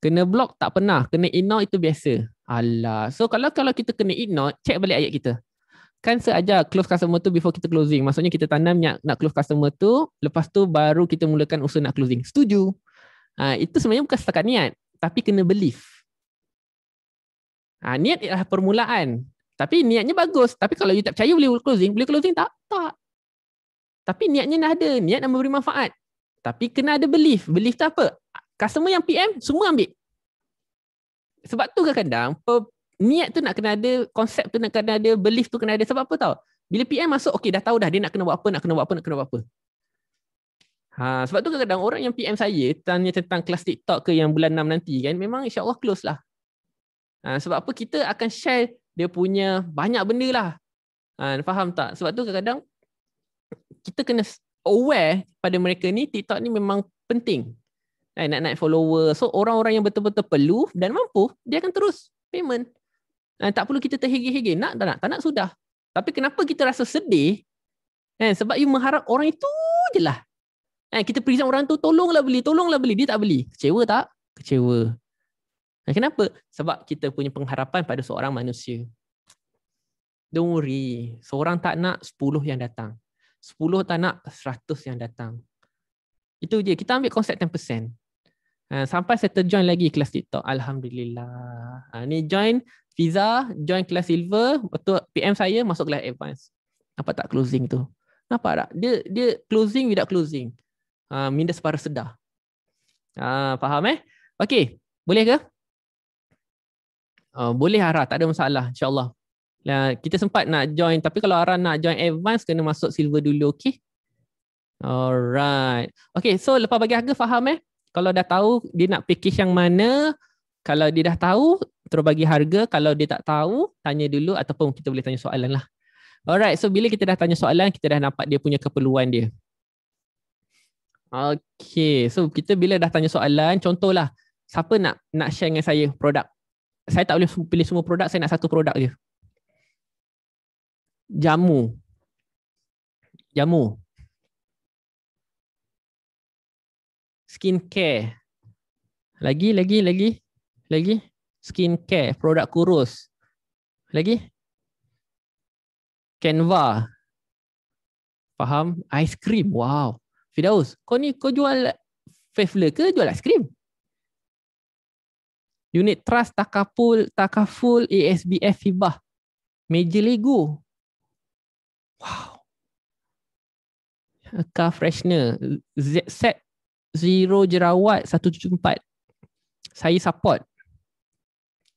Kena block tak pernah, kena ignore itu biasa. Allah. So kalau kalau kita kena ignore, check balik ayat kita. Kan seaja close customer tu before kita closing. Maksudnya kita tanam nak nak close customer tu, lepas tu baru kita mulakan usaha nak closing. Setuju. Ha, itu sebenarnya bukan setakat niat, tapi kena belief. Ha, niat ialah permulaan. Tapi niatnya bagus. Tapi kalau you tak percaya boleh closing, boleh closing tak? Tak. Tapi niatnya dah ada. Niat nak memberi manfaat. Tapi kena ada belief. Belief tu apa? Customer yang PM, semua ambil. Sebab tu kadang-kadang, niat tu nak kena ada, konsep tu nak kena ada, belief tu kena ada. Sebab apa tau? Bila PM masuk, okay dah tahu dah dia nak kena buat apa, nak kena buat apa, nak kena buat apa. Ha, sebab tu kadang-kadang orang yang PM saya tanya tentang kelas TikTok ke yang bulan 6 nanti kan, memang insyaAllah close lah. Ha, sebab apa kita akan share dia punya banyak benda lah. Ha, faham tak? Sebab tu kadang-kadang kita kena aware pada mereka ni TikTok ni memang penting eh, nak naik follower so orang-orang yang betul-betul perlu dan mampu dia akan terus payment eh, tak perlu kita terhege-hege nak tak nak tak nak sudah tapi kenapa kita rasa sedih eh, sebab you mengharap orang itu je lah eh, kita present orang tu tolonglah beli tolonglah beli dia tak beli kecewa tak? kecewa eh, kenapa? sebab kita punya pengharapan pada seorang manusia Don't worry. Seorang tak nak, sepuluh yang datang. 10 tak nak 100 yang datang. Itu je. Kita ambil konsep 10%. Uh, ha, sampai saya terjoin lagi kelas TikTok. Alhamdulillah. Uh, ni join visa, join kelas silver. Betul PM saya masuk kelas advance. Nampak tak closing tu? Nampak tak? Dia dia closing without closing. Uh, minda separa sedah. Uh, faham eh? Okay. Boleh ke? Uh, boleh harap. Tak ada masalah. InsyaAllah. Nah, kita sempat nak join tapi kalau Aran nak join advance kena masuk silver dulu okey. Alright. Okay, so lepas bagi harga faham eh. Kalau dah tahu dia nak package yang mana, kalau dia dah tahu terus bagi harga, kalau dia tak tahu tanya dulu ataupun kita boleh tanya soalan lah. Alright, so bila kita dah tanya soalan, kita dah nampak dia punya keperluan dia. Okay, so kita bila dah tanya soalan, contohlah siapa nak nak share dengan saya produk. Saya tak boleh pilih semua produk, saya nak satu produk je jamu jamu skin care lagi lagi lagi lagi skin care produk kurus lagi canva faham ice cream wow fidaus kau ni kau jual Faithfuler ke jual ice cream unit trust takaful takaful asbf hibah meja lego Wow. A car freshener. Z set zero jerawat 174. Saya support.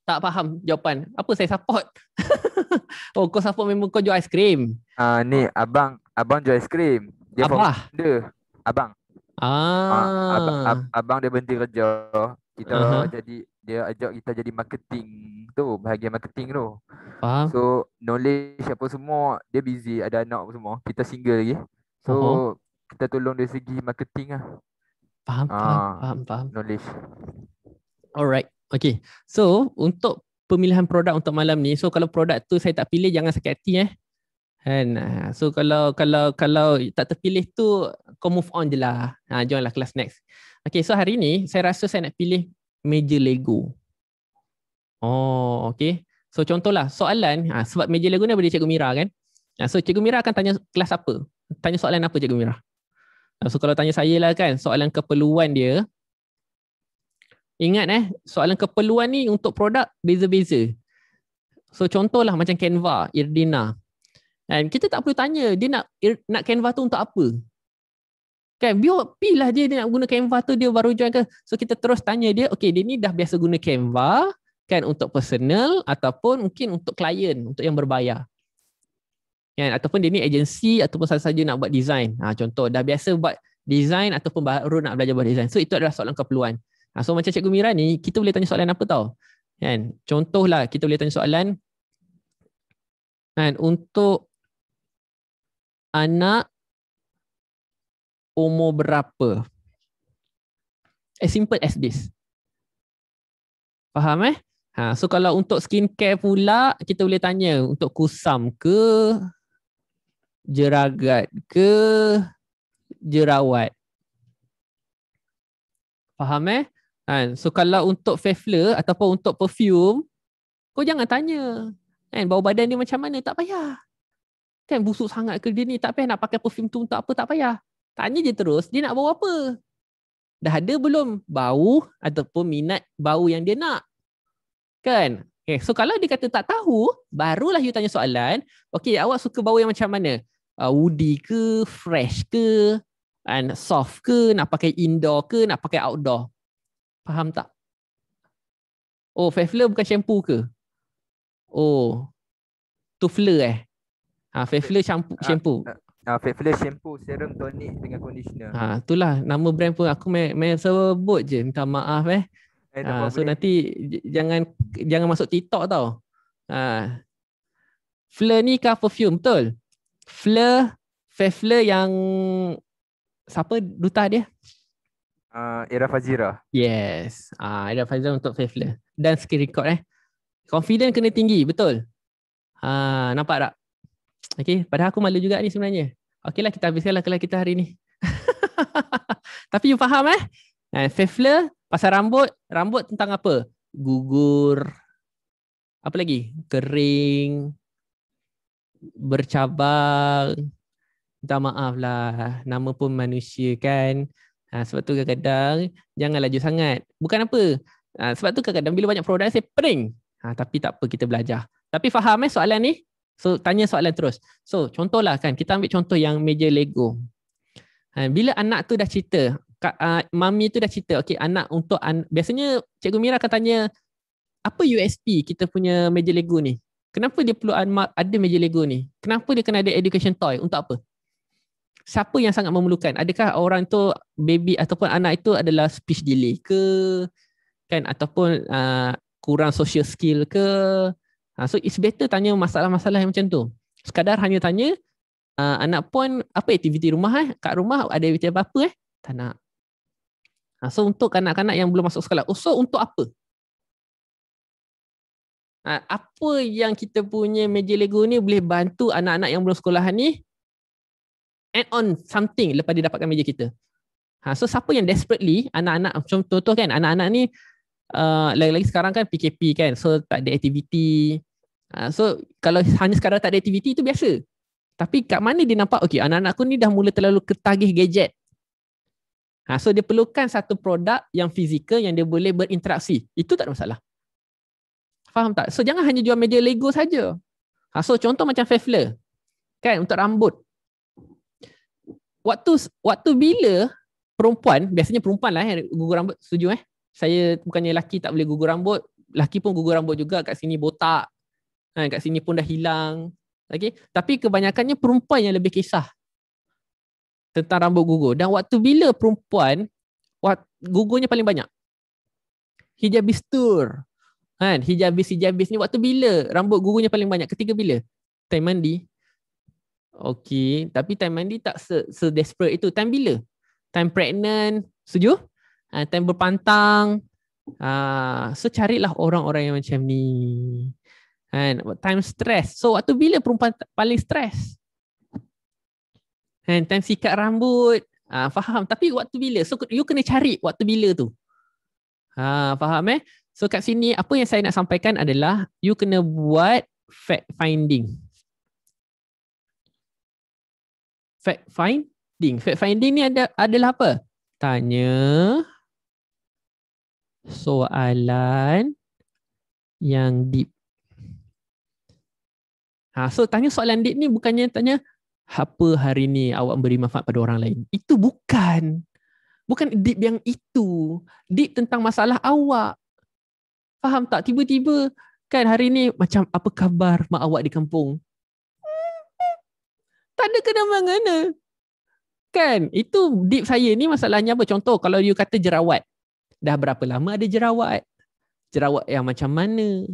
Tak faham jawapan. Apa saya support? <laughs> oh, kau support member kau jual aiskrim. Ah, uh, ni ah. abang, abang jual aiskrim. Dia Abah. Dia. Abang. Ah. Uh, ah, abang, abang dia berhenti kerja. Kita uh-huh. jadi dia ajak kita jadi marketing tu bahagian marketing tu faham so knowledge apa semua dia busy ada anak apa semua kita single lagi so uh-huh. kita tolong dari segi marketing lah. ah faham ha, faham faham knowledge alright Okay so untuk pemilihan produk untuk malam ni so kalau produk tu saya tak pilih jangan sakit hati eh kan ah, so kalau kalau kalau tak terpilih tu kau move on je lah ha, lah kelas next Okay, so hari ni saya rasa saya nak pilih meja Lego? Oh, okay. So contohlah soalan, ha, sebab meja Lego ni ada Cikgu Mira kan? Ha, so Cikgu Mira akan tanya kelas apa? Tanya soalan apa Cikgu Mira? Ha, so kalau tanya saya lah kan, soalan keperluan dia. Ingat eh, soalan keperluan ni untuk produk beza-beza. So contohlah macam Canva, Irdina. And kita tak perlu tanya dia nak nak Canva tu untuk apa kan biar pilah dia dia nak guna Canva tu dia baru join ke so kita terus tanya dia okey dia ni dah biasa guna Canva kan untuk personal ataupun mungkin untuk klien untuk yang berbayar kan ataupun dia ni agensi ataupun saja-saja nak buat design ha, contoh dah biasa buat design ataupun baru nak belajar buat design so itu adalah soalan keperluan ha, so macam cikgu Mira ni kita boleh tanya soalan apa tau kan contohlah kita boleh tanya soalan kan untuk anak umur berapa? As eh, simple as this. Faham eh? Ha, so kalau untuk skincare pula, kita boleh tanya untuk kusam ke, jeragat ke, jerawat. Faham eh? Ha, so kalau untuk fefler ataupun untuk perfume, kau jangan tanya. Kan, bau badan dia macam mana? Tak payah. Kan busuk sangat ke dia ni? Tak payah nak pakai perfume tu untuk apa? Tak payah. Tanya je terus dia nak bau apa? Dah ada belum bau ataupun minat bau yang dia nak? Kan? Okay. Eh, so kalau dia kata tak tahu, barulah you tanya soalan. Okay, awak suka bau yang macam mana? Uh, woody ke? Fresh ke? And soft ke? Nak pakai indoor ke? Nak pakai outdoor? Faham tak? Oh, Fevler bukan shampoo ke? Oh, Tufler eh? Ha, ah, Fevler shampoo. Ha, ha. Ah, uh, Fabulous shampoo, serum, tonic dengan conditioner. Ha, itulah nama brand pun aku main main sebut je. Minta maaf eh. eh ah, so boleh. nanti jangan jangan masuk TikTok tau. Ha. Fleur ni ke perfume betul? Fleur Fleur yang siapa duta dia? Ah, uh, Era Fazira. Yes. Ah, uh, Era Fazira untuk Fleur. Dan skill record eh. Confident kena tinggi, betul? Ah, uh, nampak tak? Okay, padahal aku malu juga ni sebenarnya. Okeylah kita habiskanlah kelas kita hari ni. <laughs> Tapi you faham eh? Nah, eh, Fefler, pasal rambut, rambut tentang apa? Gugur. Apa lagi? Kering. Bercabang. Minta maaf lah. Nama pun manusia kan. Ha, sebab tu kadang-kadang jangan laju sangat. Bukan apa. Ha, sebab tu kadang-kadang bila banyak produk saya pering. Ha, tapi tak apa kita belajar. Tapi faham eh soalan ni? So tanya soalan terus. So contohlah kan kita ambil contoh yang meja Lego. Ha, bila anak tu dah cerita, kak, uh, mami tu dah cerita, Okey, anak untuk an- biasanya Cikgu Mira akan tanya apa USP kita punya meja Lego ni? Kenapa dia perlu ada meja Lego ni? Kenapa dia kena ada education toy? Untuk apa? Siapa yang sangat memerlukan? Adakah orang tu baby ataupun anak itu adalah speech delay ke? Kan ataupun uh, kurang social skill ke? Ha, so it's better tanya masalah-masalah yang macam tu. Sekadar hanya tanya uh, anak pun apa aktiviti rumah eh? Kat rumah ada aktiviti apa-apa eh? Tak nak. Ha, so untuk kanak-kanak yang belum masuk sekolah, oh, so untuk apa? Ha, apa yang kita punya meja Lego ni boleh bantu anak-anak yang belum sekolah ni add on something lepas dia dapatkan meja kita. Ha, so siapa yang desperately anak-anak contoh-contoh kan anak-anak ni Uh, lagi-lagi sekarang kan PKP kan so tak ada aktiviti uh, so kalau hanya sekarang tak ada aktiviti itu biasa tapi kat mana dia nampak okey anak-anak aku ni dah mula terlalu ketagih gadget ha, so dia perlukan satu produk yang fizikal yang dia boleh berinteraksi itu tak ada masalah faham tak so jangan hanya jual media lego saja ha, so contoh macam Fevler kan untuk rambut waktu waktu bila perempuan biasanya perempuan lah yang gugur rambut setuju eh saya bukannya lelaki tak boleh gugur rambut, lelaki pun gugur rambut juga kat sini botak. Kan kat sini pun dah hilang. Okey, tapi kebanyakannya perempuan yang lebih kisah tentang rambut gugur. Dan waktu bila perempuan waktu gugurnya paling banyak? Hijabis tur. Kan, hijabis hijabis ni waktu bila rambut gugurnya paling banyak? Ketika bila? Time mandi. Okey, tapi time mandi tak se desperate itu. Time bila? Time pregnant. Setuju? uh, time berpantang uh, so carilah orang-orang yang macam ni And time stress so waktu bila perempuan paling stress And time sikat rambut uh, faham tapi waktu bila so you kena cari waktu bila tu ha faham eh so kat sini apa yang saya nak sampaikan adalah you kena buat fact finding fact finding fact finding ni ada adalah apa tanya soalan yang deep. Ha, so tanya soalan deep ni bukannya tanya apa hari ni awak beri manfaat pada orang lain. Itu bukan. Bukan deep yang itu. Deep tentang masalah awak. Faham tak? Tiba-tiba kan hari ni macam apa khabar mak awak di kampung? Tak ada kena-mengena. Kan? Itu deep saya ni masalahnya apa? Contoh kalau you kata jerawat dah berapa lama ada jerawat? Jerawat yang macam mana?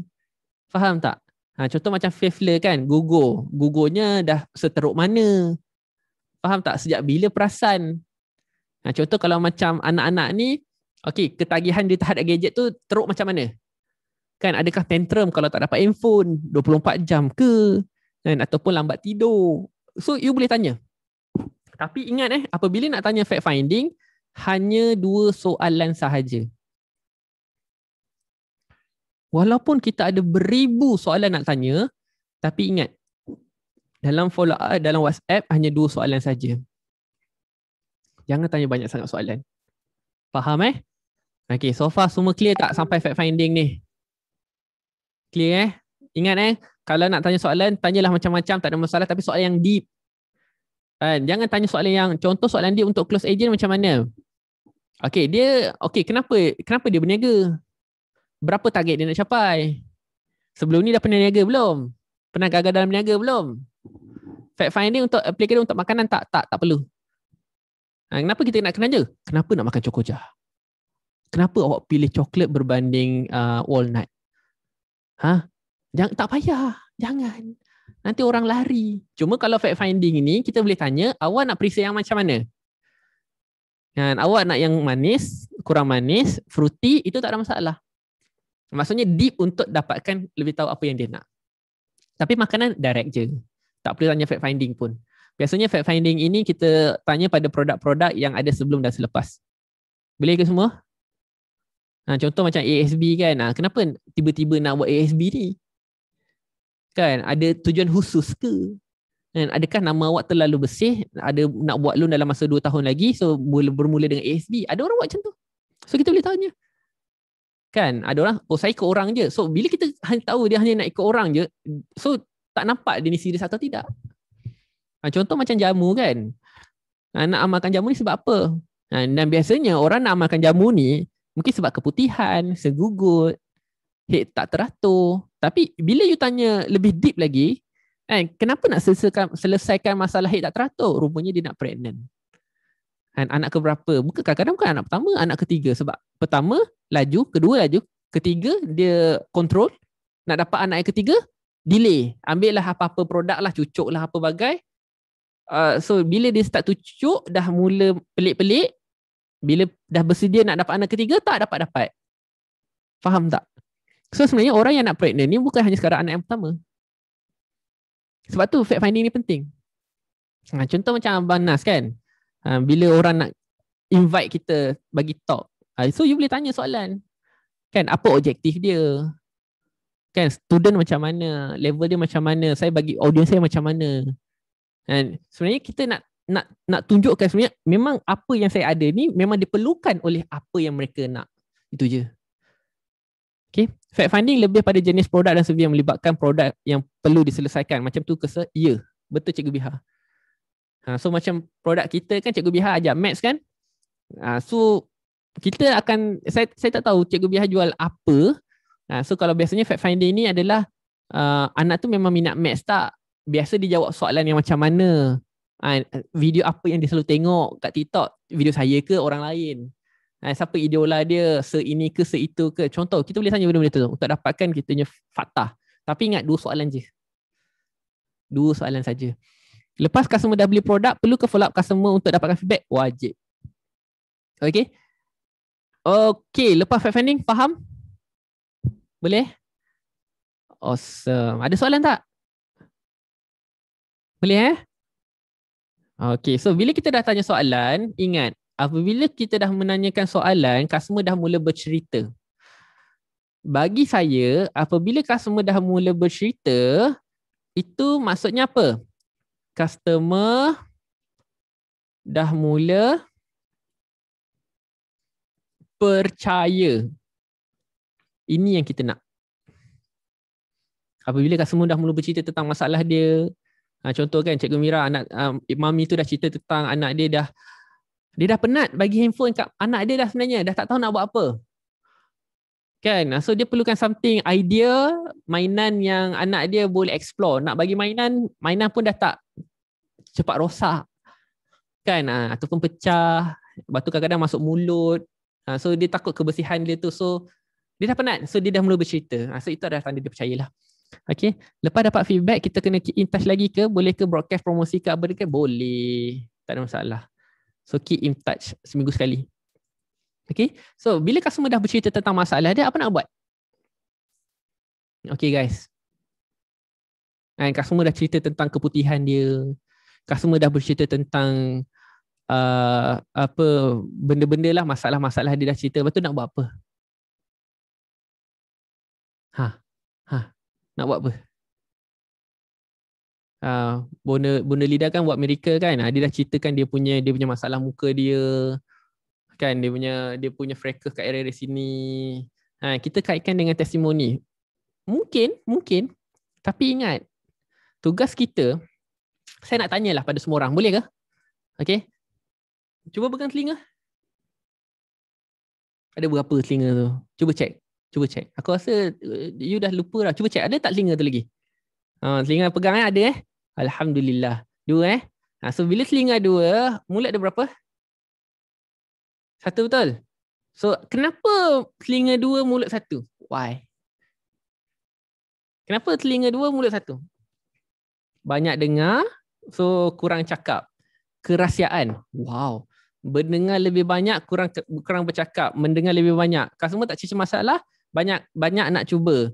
Faham tak? Ha, contoh macam Fafler kan, gugur. Gugurnya dah seteruk mana? Faham tak? Sejak bila perasan? Ha, contoh kalau macam anak-anak ni, okay, ketagihan dia terhadap gadget tu teruk macam mana? Kan, adakah tantrum kalau tak dapat handphone 24 jam ke? Kan, ataupun lambat tidur? So, you boleh tanya. Tapi ingat eh, apabila nak tanya fact finding, hanya dua soalan sahaja. Walaupun kita ada beribu soalan nak tanya, tapi ingat dalam follow up ah, dalam WhatsApp hanya dua soalan saja. Jangan tanya banyak sangat soalan. Faham eh? Okay, so far semua clear tak sampai fact finding ni? Clear eh? Ingat eh, kalau nak tanya soalan, tanyalah macam-macam, tak ada masalah tapi soalan yang deep. Kan? Jangan tanya soalan yang, contoh soalan deep untuk close agent macam mana? Okay, dia okay, kenapa kenapa dia berniaga? Berapa target dia nak capai? Sebelum ni dah pernah niaga belum? Pernah gagal dalam niaga belum? Fact finding untuk aplikasi untuk makanan tak tak tak perlu. Ha, kenapa kita nak kenal kenanja? Kenapa nak makan cokoja? Kenapa awak pilih coklat berbanding uh, walnut? Ha? Jangan, tak payah. Jangan. Nanti orang lari. Cuma kalau fact finding ni, kita boleh tanya, awak nak periksa yang macam mana? Kan awak nak yang manis, kurang manis, fruity itu tak ada masalah. Maksudnya deep untuk dapatkan lebih tahu apa yang dia nak. Tapi makanan direct je. Tak perlu tanya fact finding pun. Biasanya fact finding ini kita tanya pada produk-produk yang ada sebelum dan selepas. Boleh ke semua? Ha, contoh macam ASB kan. Ha, kenapa tiba-tiba nak buat ASB ni? Kan ada tujuan khusus ke? Dan eh, adakah nama awak terlalu bersih ada nak buat loan dalam masa 2 tahun lagi so bermula dengan ASB ada orang buat macam tu so kita boleh tanya kan ada orang oh saya ikut orang je so bila kita hanya tahu dia hanya nak ikut orang je so tak nampak dia ni serius atau tidak ha, contoh macam jamu kan ha, nak amalkan jamu ni sebab apa ha, dan biasanya orang nak amalkan jamu ni mungkin sebab keputihan segugut hit tak teratur tapi bila you tanya lebih deep lagi Eh, Kenapa nak selesaikan, selesaikan masalah hidup tak teratur? Rupanya dia nak pregnant. Kan? Anak berapa? Bukan kadang-kadang bukan anak pertama, anak ketiga. Sebab pertama laju, kedua laju, ketiga dia control. Nak dapat anak yang ketiga, delay. Ambil lah apa-apa produk lah, cucuk lah apa bagai. Uh, so bila dia start cucuk, dah mula pelik-pelik. Bila dah bersedia nak dapat anak ketiga, tak dapat-dapat. Faham tak? So sebenarnya orang yang nak pregnant ni bukan hanya sekadar anak yang pertama. Sebab tu fact finding ni penting. Ha, contoh macam Abang Nas kan. Ha, bila orang nak invite kita bagi talk. Ha, so you boleh tanya soalan. Kan apa objektif dia. Kan student macam mana. Level dia macam mana. Saya bagi audience saya macam mana. Dan sebenarnya kita nak nak nak tunjukkan sebenarnya memang apa yang saya ada ni memang diperlukan oleh apa yang mereka nak. Itu je. Okay. Fact finding lebih pada jenis produk dan servis yang melibatkan produk yang perlu diselesaikan. Macam tu kese, ya. Betul Cikgu Biha. Ha, so macam produk kita kan Cikgu Biha ajak maths kan. Ha, so kita akan, saya, saya tak tahu Cikgu Biha jual apa. Ha, so kalau biasanya fact finding ni adalah uh, anak tu memang minat maths tak? Biasa dijawab soalan yang macam mana? Ha, video apa yang dia selalu tengok kat TikTok? Video saya ke orang lain? Eh, siapa idola dia seini ke seitu ke contoh kita boleh tanya benda-benda tu untuk dapatkan kita punya fakta tapi ingat dua soalan je dua soalan saja lepas customer dah beli produk perlu ke follow up customer untuk dapatkan feedback wajib okay okay lepas fact finding faham boleh awesome ada soalan tak boleh eh Okay, so bila kita dah tanya soalan, ingat apabila kita dah menanyakan soalan, customer dah mula bercerita. Bagi saya, apabila customer dah mula bercerita, itu maksudnya apa? Customer dah mula percaya. Ini yang kita nak. Apabila customer dah mula bercerita tentang masalah dia, ha, contoh kan Cikgu Mira anak um, mami tu dah cerita tentang anak dia dah dia dah penat bagi handphone kat anak dia dah sebenarnya. Dah tak tahu nak buat apa. Kan? So dia perlukan something idea, mainan yang anak dia boleh explore. Nak bagi mainan, mainan pun dah tak cepat rosak. Kan? Ha, ataupun pecah. Lepas tu kadang-kadang masuk mulut. Ha, so dia takut kebersihan dia tu. So dia dah penat. So dia dah mula bercerita. Ha, so itu adalah tanda dia percayalah. Okay. Lepas dapat feedback, kita kena in touch lagi ke? Boleh ke broadcast promosi ke apa ke? Boleh. Tak ada masalah. So keep in touch seminggu sekali. Okay. So bila customer dah bercerita tentang masalah dia, apa nak buat? Okay guys. And customer dah cerita tentang keputihan dia. Customer dah bercerita tentang uh, apa benda-benda lah masalah-masalah dia dah cerita. Lepas tu nak buat apa? Ha. Ha. Nak buat apa? Ah, Bunda Bunda Lida kan buat miracle kan. Ah, dia dah ceritakan dia punya dia punya masalah muka dia kan dia punya dia punya freckles kat area-area sini. Ha, kita kaitkan dengan testimoni. Mungkin, mungkin. Tapi ingat, tugas kita, saya nak tanyalah pada semua orang. Boleh ke? Okay. Cuba pegang telinga. Ada berapa telinga tu? Cuba check. Cuba check. Aku rasa eh, you dah lupa lah. Cuba check. Ada tak telinga tu lagi? Ha, selinga pegang eh, ada eh? Alhamdulillah. Dua eh? Ha, so bila selinga dua, mulut ada berapa? Satu betul? So kenapa selinga dua mulut satu? Why? Kenapa telinga dua mulut satu? Banyak dengar, so kurang cakap. Kerahsiaan. Wow. Mendengar lebih banyak, kurang kurang bercakap. Mendengar lebih banyak. Customer tak cuci masalah, banyak banyak nak cuba.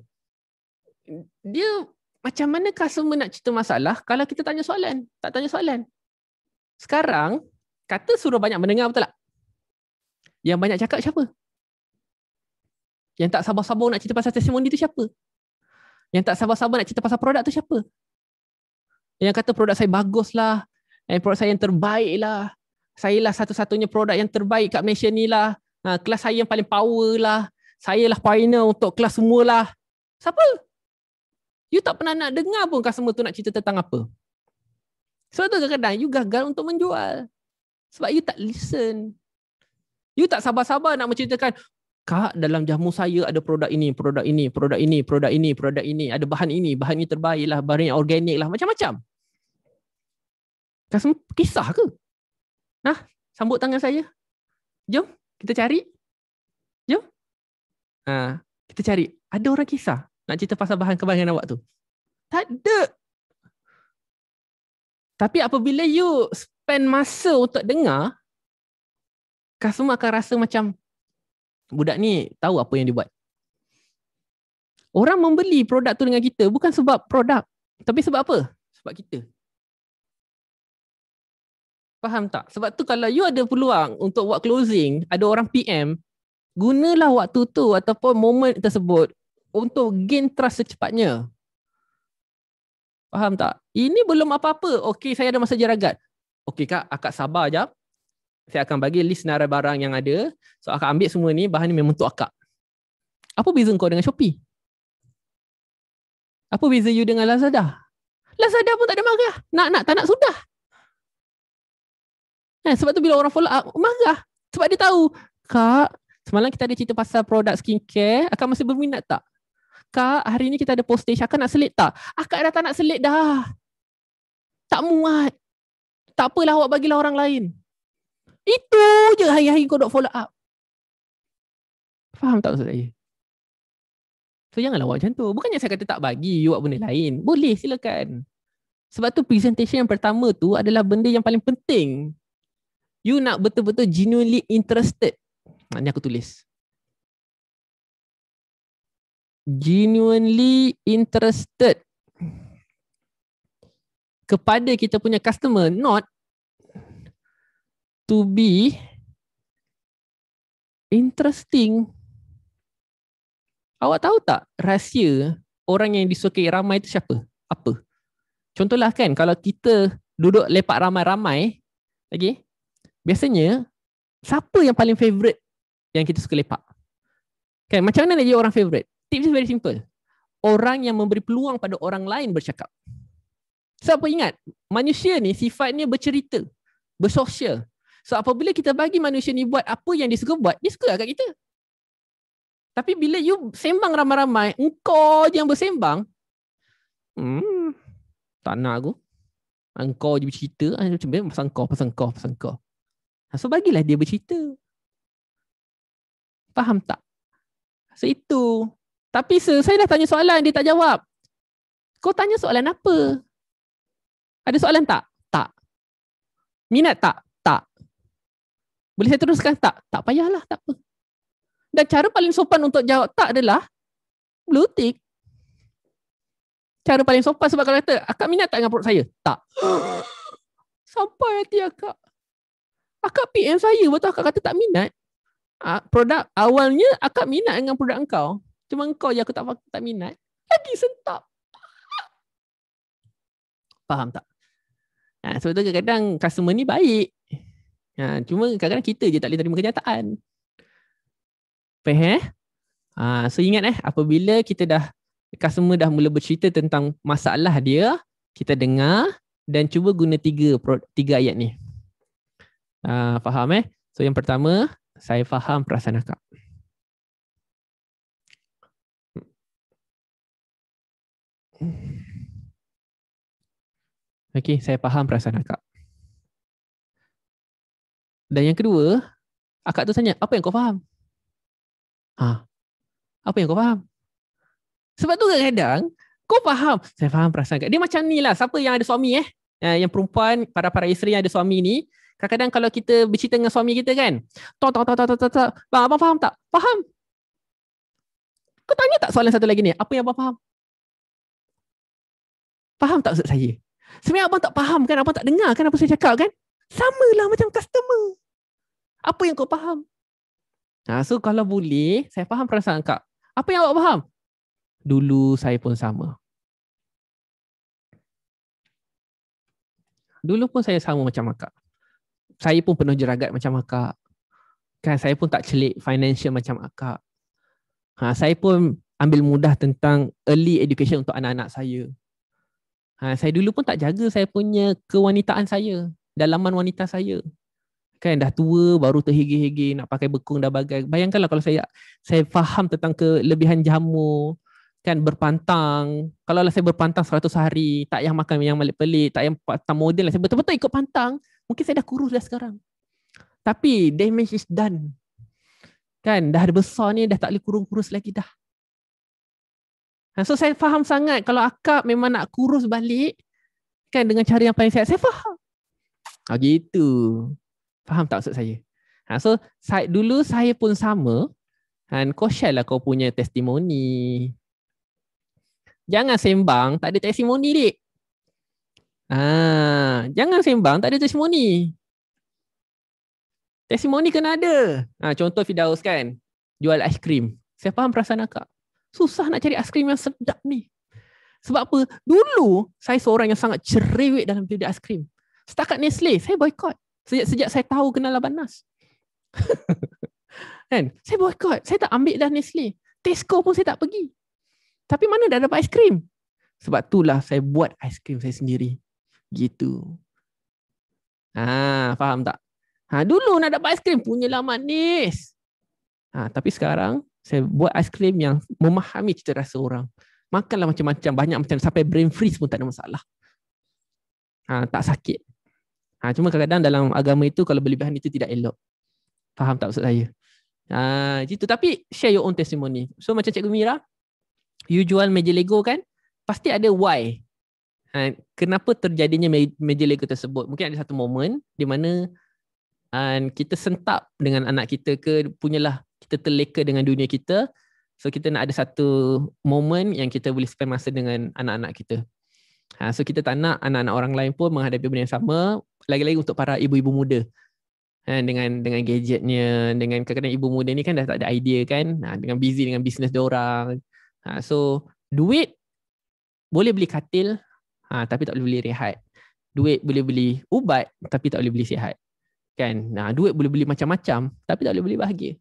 Dia macam mana customer nak cerita masalah kalau kita tanya soalan? Tak tanya soalan. Sekarang, kata suruh banyak mendengar betul tak? Yang banyak cakap siapa? Yang tak sabar-sabar nak cerita pasal testimoni tu siapa? Yang tak sabar-sabar nak cerita pasal produk tu siapa? Yang kata produk saya bagus lah. yang produk saya yang terbaik lah. Saya lah satu-satunya produk yang terbaik kat Malaysia ni lah. Ha, kelas saya yang paling power lah. Saya lah pioneer untuk kelas semua lah. Siapa? You tak pernah nak dengar pun customer tu nak cerita tentang apa. Sebab tu kadang-kadang you gagal untuk menjual. Sebab you tak listen. You tak sabar-sabar nak menceritakan, Kak, dalam jamu saya ada produk ini, produk ini, produk ini, produk ini, produk ini. Ada bahan ini, bahan ini terbaik lah, bahan yang organik lah. Macam-macam. Kasem kisah ke? Nah, sambut tangan saya. Jom, kita cari. Jom. Ha, kita cari. Ada orang kisah. Nak cerita pasal bahan kebal dengan awak tu? Tak ada. Tapi apabila you spend masa untuk dengar, customer akan rasa macam budak ni tahu apa yang dia buat. Orang membeli produk tu dengan kita bukan sebab produk. Tapi sebab apa? Sebab kita. Faham tak? Sebab tu kalau you ada peluang untuk buat closing, ada orang PM, gunalah waktu tu ataupun moment tersebut untuk gain trust secepatnya. Faham tak? Ini belum apa-apa. Okey, saya ada masa jeragat. Okey kak, akak sabar jap. Saya akan bagi list senarai barang yang ada. So akak ambil semua ni, bahan ni memang untuk akak. Apa beza kau dengan Shopee? Apa beza you dengan Lazada? Lazada pun tak ada marah. Nak nak tak nak sudah. Eh, sebab tu bila orang follow up, marah. Sebab dia tahu, kak, semalam kita ada cerita pasal produk skincare, akak masih berminat tak? Akak, hari ni kita ada postage. Akak nak selit tak? Akak dah tak nak selit dah. Tak muat. Tak apalah awak bagilah orang lain. Itu je hari-hari kau nak follow up. Faham tak maksud saya? So janganlah buat macam tu. Bukannya saya kata tak bagi you buat benda lain. Boleh silakan. Sebab tu presentation yang pertama tu adalah benda yang paling penting. You nak betul-betul genuinely interested. Ini aku tulis genuinely interested kepada kita punya customer not to be interesting awak tahu tak rahsia orang yang disukai ramai itu siapa apa contohlah kan kalau kita duduk lepak ramai-ramai lagi okay, biasanya siapa yang paling favorite yang kita suka lepak kan macam mana dia orang favorite Tips very simple. Orang yang memberi peluang pada orang lain bercakap. Siapa ingat? Manusia ni sifatnya bercerita. Bersosial. So apabila kita bagi manusia ni buat apa yang dia suka buat, dia suka lah kat kita. Tapi bila you sembang ramai-ramai, engkau je yang bersembang, hmm, tak nak aku. Engkau je bercerita, ah, macam mana pasang engkau, pasang engkau, pasal engkau. Ha, so bagilah dia bercerita. Faham tak? So itu tapi sir, saya dah tanya soalan, dia tak jawab. Kau tanya soalan apa? Ada soalan tak? Tak. Minat tak? Tak. Boleh saya teruskan? Tak. Tak payahlah, tak apa. Dan cara paling sopan untuk jawab tak adalah blue tick. Cara paling sopan sebab kalau kata, akak minat tak dengan produk saya? Tak. <gasps> Sampai hati akak. Akak PM saya, betul akak kata tak minat. Ah, produk awalnya akak minat dengan produk engkau. Cuma kau yang aku tak faham tak minat. Lagi sentap. Faham tak? Ha, sebab tu kadang-kadang customer ni baik. Ha, cuma kadang-kadang kita je tak boleh terima kenyataan. Faham eh? Ha, so ingat eh, apabila kita dah customer dah mula bercerita tentang masalah dia, kita dengar dan cuba guna tiga tiga ayat ni. Ha, faham eh? So yang pertama, saya faham perasaan akak. Okey, saya faham perasaan akak. Dan yang kedua, akak tu tanya, apa yang kau faham? Ha. Apa yang kau faham? Sebab tu kadang-kadang kau faham, saya faham perasaan akak. Dia macam ni lah, siapa yang ada suami eh? eh yang perempuan, para-para isteri yang ada suami ni, kadang-kadang kalau kita bercerita dengan suami kita kan, tok tok tok tok tok tok. Bang, abang faham tak? Faham. Kau tanya tak soalan satu lagi ni? Apa yang abang faham? Faham tak Ustaz saya? Sebenarnya abang tak faham kan? Abang tak dengar kan apa saya cakap kan? Sama lah macam customer. Apa yang kau faham? Ha, so kalau boleh, saya faham perasaan kau. Apa yang awak faham? Dulu saya pun sama. Dulu pun saya sama macam akak. Saya pun penuh jeragat macam akak. Kan saya pun tak celik financial macam akak. Ha, saya pun ambil mudah tentang early education untuk anak-anak saya. Ha, saya dulu pun tak jaga saya punya kewanitaan saya. Dalaman wanita saya. Kan dah tua baru terhege-hege nak pakai bekung dah bagai. Bayangkanlah kalau saya saya faham tentang kelebihan jamu, kan berpantang. Kalau lah saya berpantang 100 hari, tak yang makan yang malik pelik, tak yang pantang model, lah, saya betul-betul ikut pantang, mungkin saya dah kurus dah sekarang. Tapi damage is done. Kan dah besar ni dah tak boleh kurung kurus lagi dah. Ha, so saya faham sangat kalau akak memang nak kurus balik kan dengan cara yang paling sihat. Saya faham. Ha, gitu. Faham tak maksud saya? Ha, so saya, dulu saya pun sama. Han, kau share lah kau punya testimoni. Jangan sembang, tak ada testimoni, Dik. Ha, jangan sembang, tak ada testimoni. Testimoni kena ada. Ha, contoh Fidaus kan, jual aiskrim. Saya faham perasaan akak. Susah nak cari aiskrim yang sedap ni. Sebab apa? Dulu saya seorang yang sangat cerewet dalam dunia aiskrim. Setakat Nestle, saya boykot. Sejak sejak saya tahu kenal Labanas. <laughs> kan? saya boykot. Saya tak ambil dah Nestle. Tesco pun saya tak pergi. Tapi mana dah dapat aiskrim? Sebab itulah saya buat aiskrim saya sendiri. Gitu. Ah, ha, faham tak? Ha, dulu nak dapat aiskrim punyalah manis. Ha, tapi sekarang saya buat ice cream yang memahami cita rasa orang. Makanlah macam-macam, banyak macam sampai brain freeze pun tak ada masalah. Ha, tak sakit. Ha, cuma kadang-kadang dalam agama itu kalau berlebihan itu tidak elok. Faham tak maksud saya? Ha, gitu. Tapi share your own testimony. So macam Cikgu Mira, you jual meja Lego kan? Pasti ada why. Ha, kenapa terjadinya meja Lego tersebut? Mungkin ada satu moment di mana And ha, kita sentap dengan anak kita ke punyalah kita terleka dengan dunia kita so kita nak ada satu moment yang kita boleh spend masa dengan anak-anak kita ha, so kita tak nak anak-anak orang lain pun menghadapi benda yang sama lagi-lagi untuk para ibu-ibu muda ha, dengan dengan gadgetnya dengan kadang-kadang ibu muda ni kan dah tak ada idea kan ha, dengan busy dengan bisnes dia orang ha, so duit boleh beli katil ha, tapi tak boleh beli rehat duit boleh beli ubat tapi tak boleh beli sihat kan nah ha, duit boleh beli macam-macam tapi tak boleh beli bahagia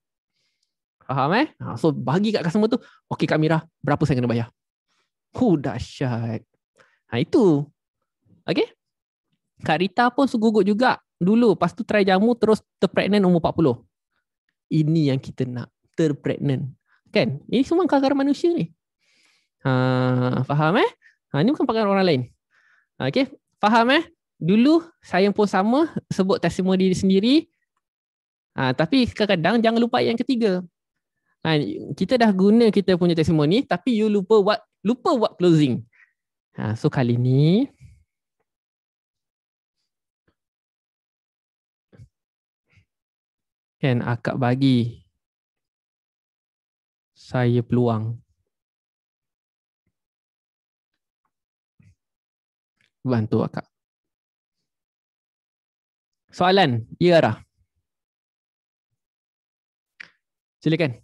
Faham eh? Ha, so bagi kat customer tu, okay Kak Mira, berapa saya kena bayar? Hu dahsyat. Ha itu. Okay? Kak Rita pun segugut juga. Dulu, lepas tu try jamu, terus terpregnant umur 40. Ini yang kita nak. Terpregnant. Kan? Ini semua kakar manusia ni. Ha, faham eh? Ha, ini bukan pakar orang lain. Okay? Faham eh? Dulu, saya pun sama. Sebut testimoni diri sendiri. Ha, tapi kadang-kadang jangan lupa yang ketiga. Ha, kita dah guna kita punya testimoni tapi you lupa buat lupa buat closing. Ha, so kali ni kan akak bagi saya peluang bantu akak. Soalan, Yara. Silakan.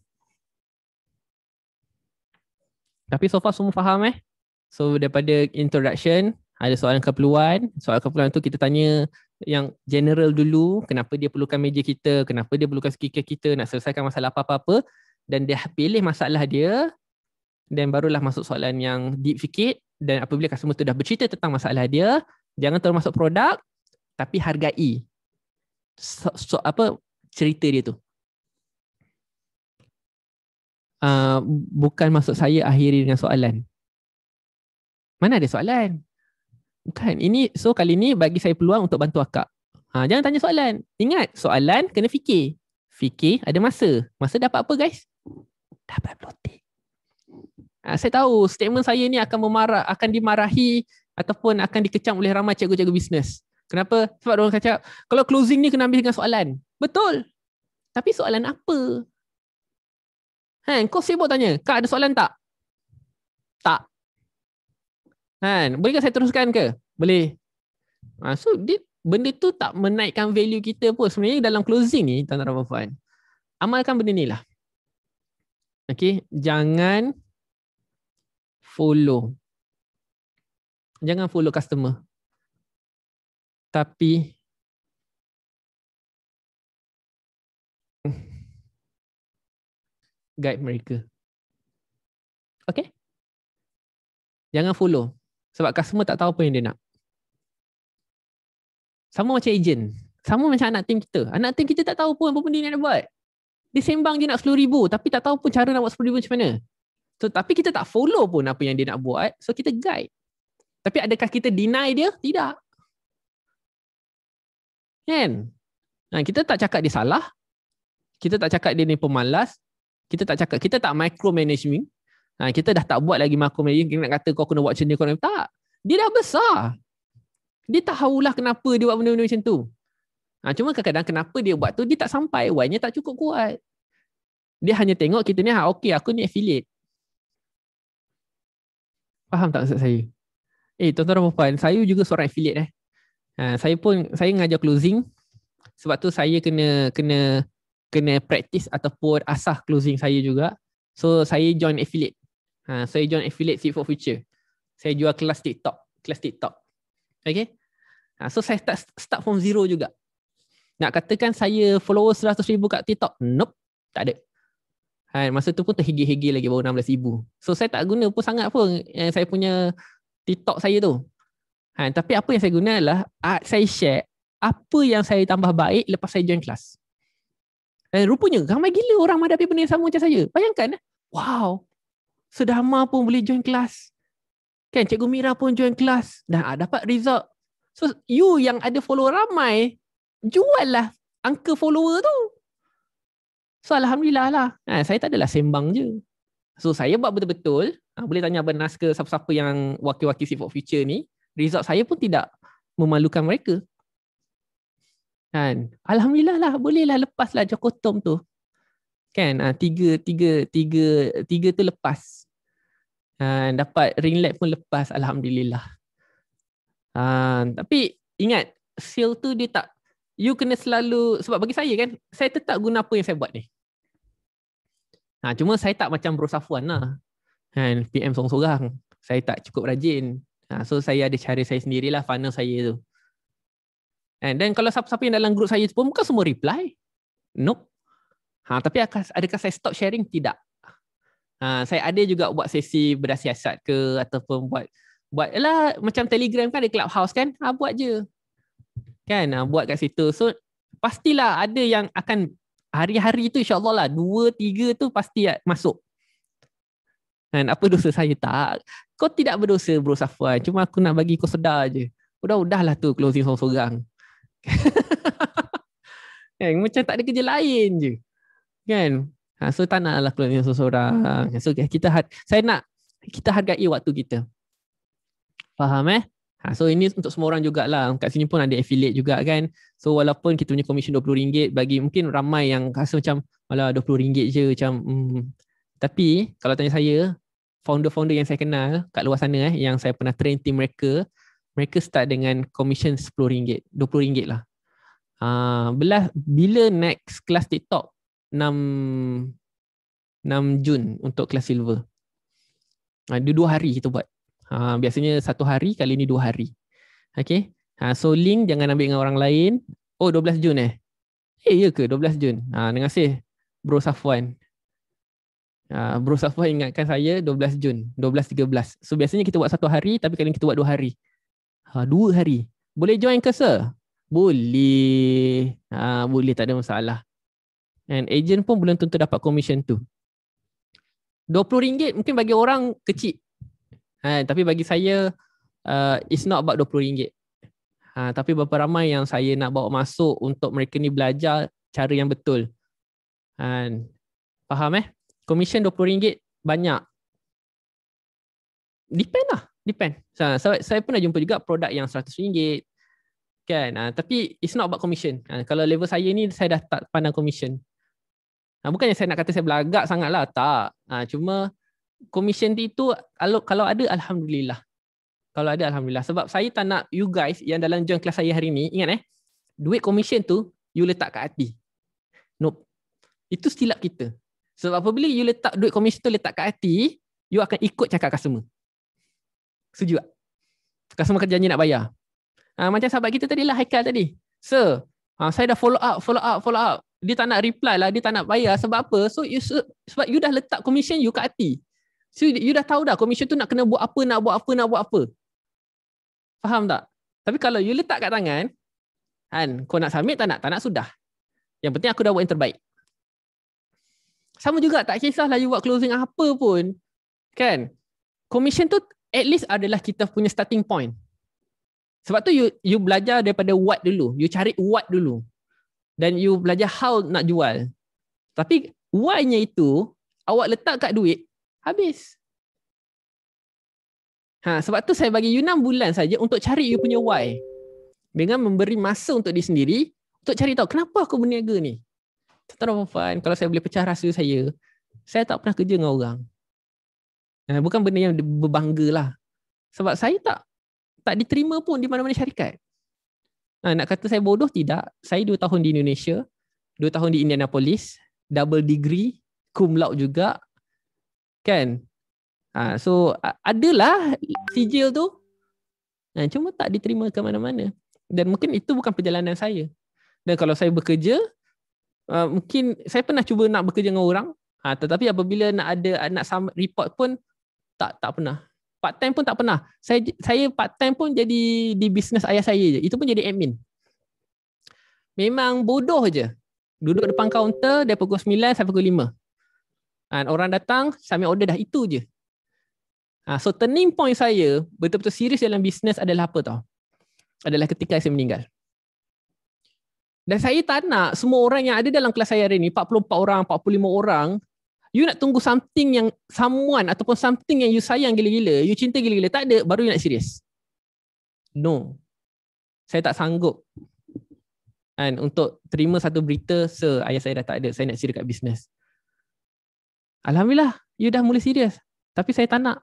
Tapi so far semua faham eh? So daripada introduction, ada soalan keperluan. Soalan keperluan tu kita tanya yang general dulu, kenapa dia perlukan meja kita, kenapa dia perlukan speaker kita, nak selesaikan masalah apa apa Dan dia pilih masalah dia, dan barulah masuk soalan yang deep fikir. Dan apabila customer tu dah bercerita tentang masalah dia, jangan terlalu masuk produk, tapi hargai so, so, apa cerita dia tu uh, bukan maksud saya akhiri dengan soalan. Mana ada soalan? Bukan. Ini so kali ni bagi saya peluang untuk bantu akak. Ha, jangan tanya soalan. Ingat, soalan kena fikir. Fikir ada masa. Masa dapat apa guys? Dapat blotik. Ha, saya tahu statement saya ni akan memarah, akan dimarahi ataupun akan dikecam oleh ramai cikgu-cikgu bisnes. Kenapa? Sebab orang cakap, kalau closing ni kena ambil dengan soalan. Betul. Tapi soalan apa? Kan, kau sibuk tanya. Kak ada soalan tak? Tak. Kan, bolehkah saya teruskan ke? Boleh. Ha, so, dia, benda tu tak menaikkan value kita pun. Sebenarnya dalam closing ni, Tuan Rabah Fuan, amalkan benda ni lah. Okay, jangan follow. Jangan follow customer. Tapi, <laughs> guide mereka. Okay? Jangan follow. Sebab customer tak tahu apa yang dia nak. Sama macam agent. Sama macam anak team kita. Anak team kita tak tahu pun apa pun dia nak buat. Dia sembang je nak RM10,000 tapi tak tahu pun cara nak buat RM10,000 macam mana. So, tapi kita tak follow pun apa yang dia nak buat. So kita guide. Tapi adakah kita deny dia? Tidak. Kan? Nah, ha, kita tak cakap dia salah. Kita tak cakap dia ni pemalas kita tak cakap kita tak micromanaging. ha, kita dah tak buat lagi micromanaging. kita nak kata kau kena buat macam ni kau kena tak dia dah besar dia tahulah kenapa dia buat benda-benda macam tu ha, cuma kadang-kadang kenapa dia buat tu dia tak sampai why tak cukup kuat dia hanya tengok kita ni ha, okay aku ni affiliate faham tak maksud saya eh tuan-tuan dan puan saya juga seorang affiliate eh ha, saya pun saya mengajar closing sebab tu saya kena kena kena practice ataupun asah closing saya juga. So saya join affiliate. Ha, saya join affiliate Seed for Future. Saya jual kelas TikTok. Kelas TikTok. Okay. Ha, so saya start, start from zero juga. Nak katakan saya follower 100 ribu kat TikTok? Nope. Tak ada. Ha, masa tu pun terhigi-higi lagi baru 16 ribu. So saya tak guna pun sangat pun yang saya punya TikTok saya tu. Ha, tapi apa yang saya guna adalah saya share apa yang saya tambah baik lepas saya join kelas. Dan eh, rupanya ramai gila orang menghadapi benda yang sama macam saya. Bayangkan, eh? wow, sedama pun boleh join kelas. Kan, Cikgu Mira pun join kelas. Dah ah, dapat result. So, you yang ada follow ramai, jual lah angka follower tu. So, Alhamdulillah lah. Ha, saya tak adalah sembang je. So, saya buat betul-betul. Ha, boleh tanya Abang Nas ke siapa-siapa yang wakil-wakil Seed for Future ni. Result saya pun tidak memalukan mereka. Kan? Alhamdulillah lah bolehlah lepaslah jokotom tu. Kan? Ha, tiga, tiga, tiga, tiga tu lepas. Ha, dapat ring light pun lepas Alhamdulillah. Ha, tapi ingat seal tu dia tak you kena selalu sebab bagi saya kan saya tetap guna apa yang saya buat ni. Ha, cuma saya tak macam Bro Safuan lah. Kan? PM sorang-sorang. Saya tak cukup rajin. Ha, so saya ada cara saya sendirilah funnel saya tu. Eh, And then kalau siapa-siapa yang dalam grup saya pun bukan semua reply. Nope. Ha, tapi adakah saya stop sharing? Tidak. Ha, saya ada juga buat sesi berasiasat ke ataupun buat buat lah macam telegram kan ada clubhouse kan ha, buat je kan ha, buat kat situ so pastilah ada yang akan hari-hari tu insyaAllah lah dua tiga tu pasti ya, masuk kan apa dosa saya tak kau tidak berdosa bro Safwan cuma aku nak bagi kau sedar je udah-udahlah tu closing sorang-sorang <laughs> kan? Macam tak ada kerja lain je. Kan? Ha, so tak nak lah keluar seorang. Hmm. So kita saya nak kita hargai waktu kita. Faham eh? Ha, so ini untuk semua orang jugalah. Kat sini pun ada affiliate juga kan. So walaupun kita punya commission RM20 bagi mungkin ramai yang rasa macam malah RM20 je macam hmm. tapi kalau tanya saya founder-founder yang saya kenal kat luar sana eh yang saya pernah train team mereka mereka start dengan commission RM10, RM20 lah. Uh, ah, belah, bila next kelas TikTok 6 6 Jun untuk kelas silver. Uh, dia dua hari kita buat. Uh, biasanya satu hari, kali ni dua hari. Okay. Uh, so link jangan ambil dengan orang lain. Oh 12 Jun eh? Eh iya ke 12 Jun? Uh, terima kasih Bro Safwan. Uh, Bro Safwan ingatkan saya 12 Jun, 12-13. So biasanya kita buat satu hari tapi kali ni kita buat dua hari ha, dua hari. Boleh join ke sir? Boleh. Ha, boleh tak ada masalah. And agent pun belum tentu dapat commission tu. RM20 mungkin bagi orang kecil. Ha, tapi bagi saya uh, it's not about RM20. Ha, tapi berapa ramai yang saya nak bawa masuk untuk mereka ni belajar cara yang betul. Ha, faham eh? Commission RM20 banyak. Depend lah depend. So, saya, saya pun dah jumpa juga produk yang RM100 kan. Uh, tapi it's not about commission. Uh, kalau level saya ni saya dah tak pandang commission. Uh, bukannya saya nak kata saya belagak sangatlah tak. Uh, cuma commission itu kalau kalau ada alhamdulillah. Kalau ada alhamdulillah sebab saya tak nak you guys yang dalam join kelas saya hari ni ingat eh duit commission tu you letak kat hati. Nope. Itu silap kita. Sebab apabila you letak duit commission tu letak kat hati, you akan ikut cakap customer. Setuju tak? Customer kerja nak bayar. Ha, macam sahabat kita tadi lah, Haikal tadi. Sir, ha, saya dah follow up, follow up, follow up. Dia tak nak reply lah, dia tak nak bayar. Sebab apa? So, you, sebab you dah letak commission you kat hati. So, you dah tahu dah commission tu nak kena buat apa, nak buat apa, nak buat apa. Faham tak? Tapi kalau you letak kat tangan, kan, kau nak submit tak nak, tak nak sudah. Yang penting aku dah buat yang terbaik. Sama juga tak kisahlah you buat closing apa pun. Kan? Commission tu at least adalah kita punya starting point. Sebab tu you you belajar daripada what dulu. You cari what dulu. then you belajar how nak jual. Tapi why-nya itu awak letak kat duit habis. Ha, sebab tu saya bagi you 6 bulan saja untuk cari you punya why. Dengan memberi masa untuk diri sendiri untuk cari tahu kenapa aku berniaga ni. Tentang apa-apa kalau saya boleh pecah rasa saya. Saya tak pernah kerja dengan orang. Eh, bukan benda yang berbangga lah. Sebab saya tak tak diterima pun di mana-mana syarikat. Ha, nak kata saya bodoh? Tidak. Saya dua tahun di Indonesia, dua tahun di Indianapolis, double degree, cum laude juga. Kan? Ha, so, adalah sijil tu. Ha, cuma tak diterima ke mana-mana. Dan mungkin itu bukan perjalanan saya. Dan kalau saya bekerja, mungkin saya pernah cuba nak bekerja dengan orang, Ha, tetapi apabila nak ada nak report pun tak tak pernah part time pun tak pernah saya saya part time pun jadi di bisnes ayah saya je itu pun jadi admin memang bodoh je duduk depan kaunter dari pukul 9 sampai pukul 5 dan orang datang sambil order dah itu je ha, so turning point saya betul-betul serius dalam bisnes adalah apa tau adalah ketika saya meninggal dan saya tak nak semua orang yang ada dalam kelas saya hari ni 44 orang 45 orang you nak tunggu something yang someone ataupun something yang you sayang gila-gila, you cinta gila-gila, tak ada, baru you nak serius. No. Saya tak sanggup. And untuk terima satu berita, sir, ayah saya dah tak ada, saya nak serius dekat bisnes. Alhamdulillah, you dah mula serius. Tapi saya tak nak.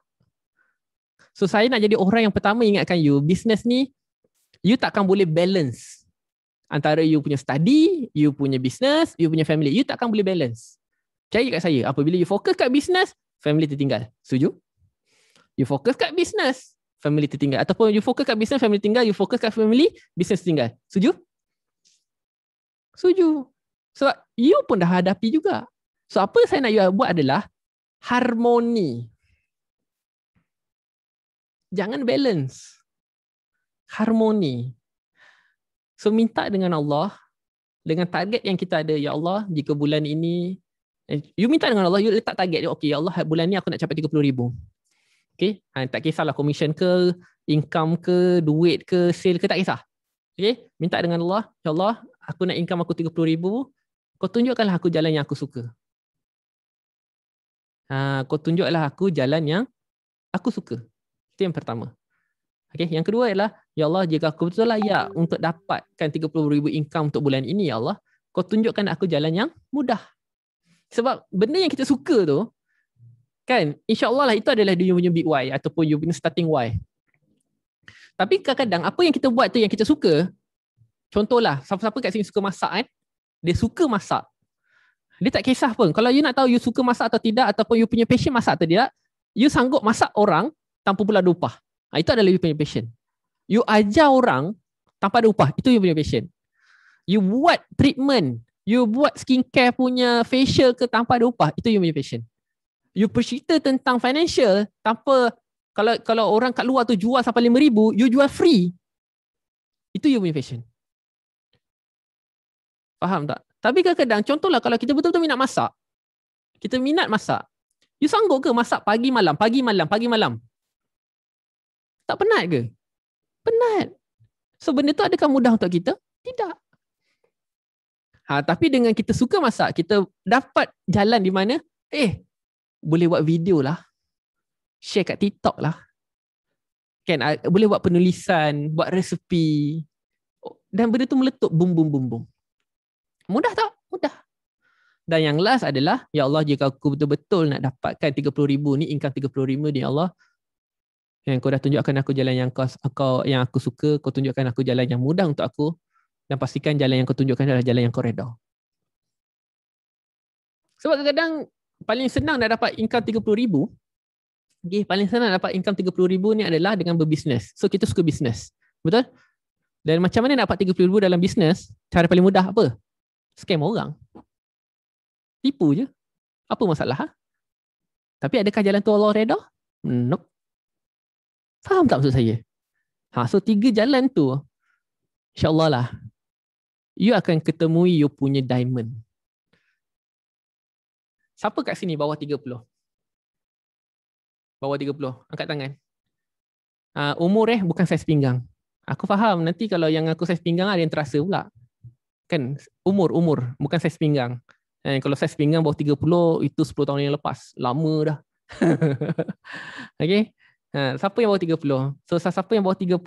So saya nak jadi orang yang pertama ingatkan you, bisnes ni, you takkan boleh balance antara you punya study, you punya bisnes, you punya family. You takkan boleh balance percaya kat saya apabila you fokus kat business family tertinggal setuju you fokus kat business family tertinggal ataupun you fokus kat business family tertinggal you fokus kat family business tertinggal setuju setuju sebab you pun dah hadapi juga so apa saya nak you buat adalah harmoni jangan balance harmoni so minta dengan Allah dengan target yang kita ada ya Allah jika bulan ini You minta dengan Allah, you letak target. Okay, ya Allah, bulan ni aku nak capai 30 ribu. Okay, ha, tak kisahlah commission ke, income ke, duit ke, sale ke, tak kisah. Okay, minta dengan Allah, ya Allah, aku nak income aku 30 ribu, kau tunjukkanlah aku jalan yang aku suka. Ha, kau tunjuklah aku jalan yang aku suka. Itu yang pertama. Okay, yang kedua ialah, ya Allah, jika aku betul layak untuk dapatkan 30 ribu income untuk bulan ini, ya Allah, kau tunjukkan aku jalan yang mudah. Sebab benda yang kita suka tu kan insyaallah lah itu adalah you punya big why ataupun you punya starting why. Tapi kadang-kadang apa yang kita buat tu yang kita suka contohlah siapa-siapa kat sini suka masak kan dia suka masak. Dia tak kisah pun kalau you nak tahu you suka masak atau tidak ataupun you punya passion masak atau tidak you sanggup masak orang tanpa pula ada upah. Ha, itu adalah you punya passion. You ajar orang tanpa ada upah. Itu you punya passion. You buat treatment You buat skincare punya facial ke tanpa ada upah, itu you punya passion. You bercerita tentang financial tanpa kalau kalau orang kat luar tu jual sampai lima ribu, you jual free. Itu you punya passion. Faham tak? Tapi kadang-kadang contohlah kalau kita betul-betul minat masak. Kita minat masak. You sanggup ke masak pagi malam, pagi malam, pagi malam? Tak penat ke? Penat. So benda tu adakah mudah untuk kita? Tidak. Ha, tapi dengan kita suka masak, kita dapat jalan di mana, eh, boleh buat video lah. Share kat TikTok lah. Kan, ah, boleh buat penulisan, buat resepi. Oh, dan benda tu meletup, boom, boom, boom, boom. Mudah tak? Mudah. Dan yang last adalah, Ya Allah, jika aku betul-betul nak dapatkan RM30,000 ni, income RM30,000 ni, Ya Allah, yang kau dah tunjukkan aku jalan yang kau, kau yang aku suka, kau tunjukkan aku jalan yang mudah untuk aku, dan pastikan jalan yang kau tunjukkan adalah jalan yang kau reda. Sebab kadang paling senang nak dapat income RM30,000 okay, paling senang nak dapat income RM30,000 ni adalah dengan berbisnes. So kita suka bisnes. Betul? Dan macam mana nak dapat RM30,000 dalam bisnes? Cara paling mudah apa? Scam orang. Tipu je. Apa masalah? Ha? Tapi adakah jalan tu Allah reda? Nope. Faham tak maksud saya? Ha, so tiga jalan tu, insyaAllah lah, you akan ketemui you punya diamond. Siapa kat sini bawah 30? Bawah 30, angkat tangan. Uh, umur eh bukan saiz pinggang. Aku faham nanti kalau yang aku saiz pinggang ada yang terasa pula. Kan umur umur bukan saiz pinggang. Eh, kalau saiz pinggang bawah 30 itu 10 tahun yang lepas. Lama dah. <laughs> okay. Uh, siapa yang bawah 30? So siapa yang bawah 30?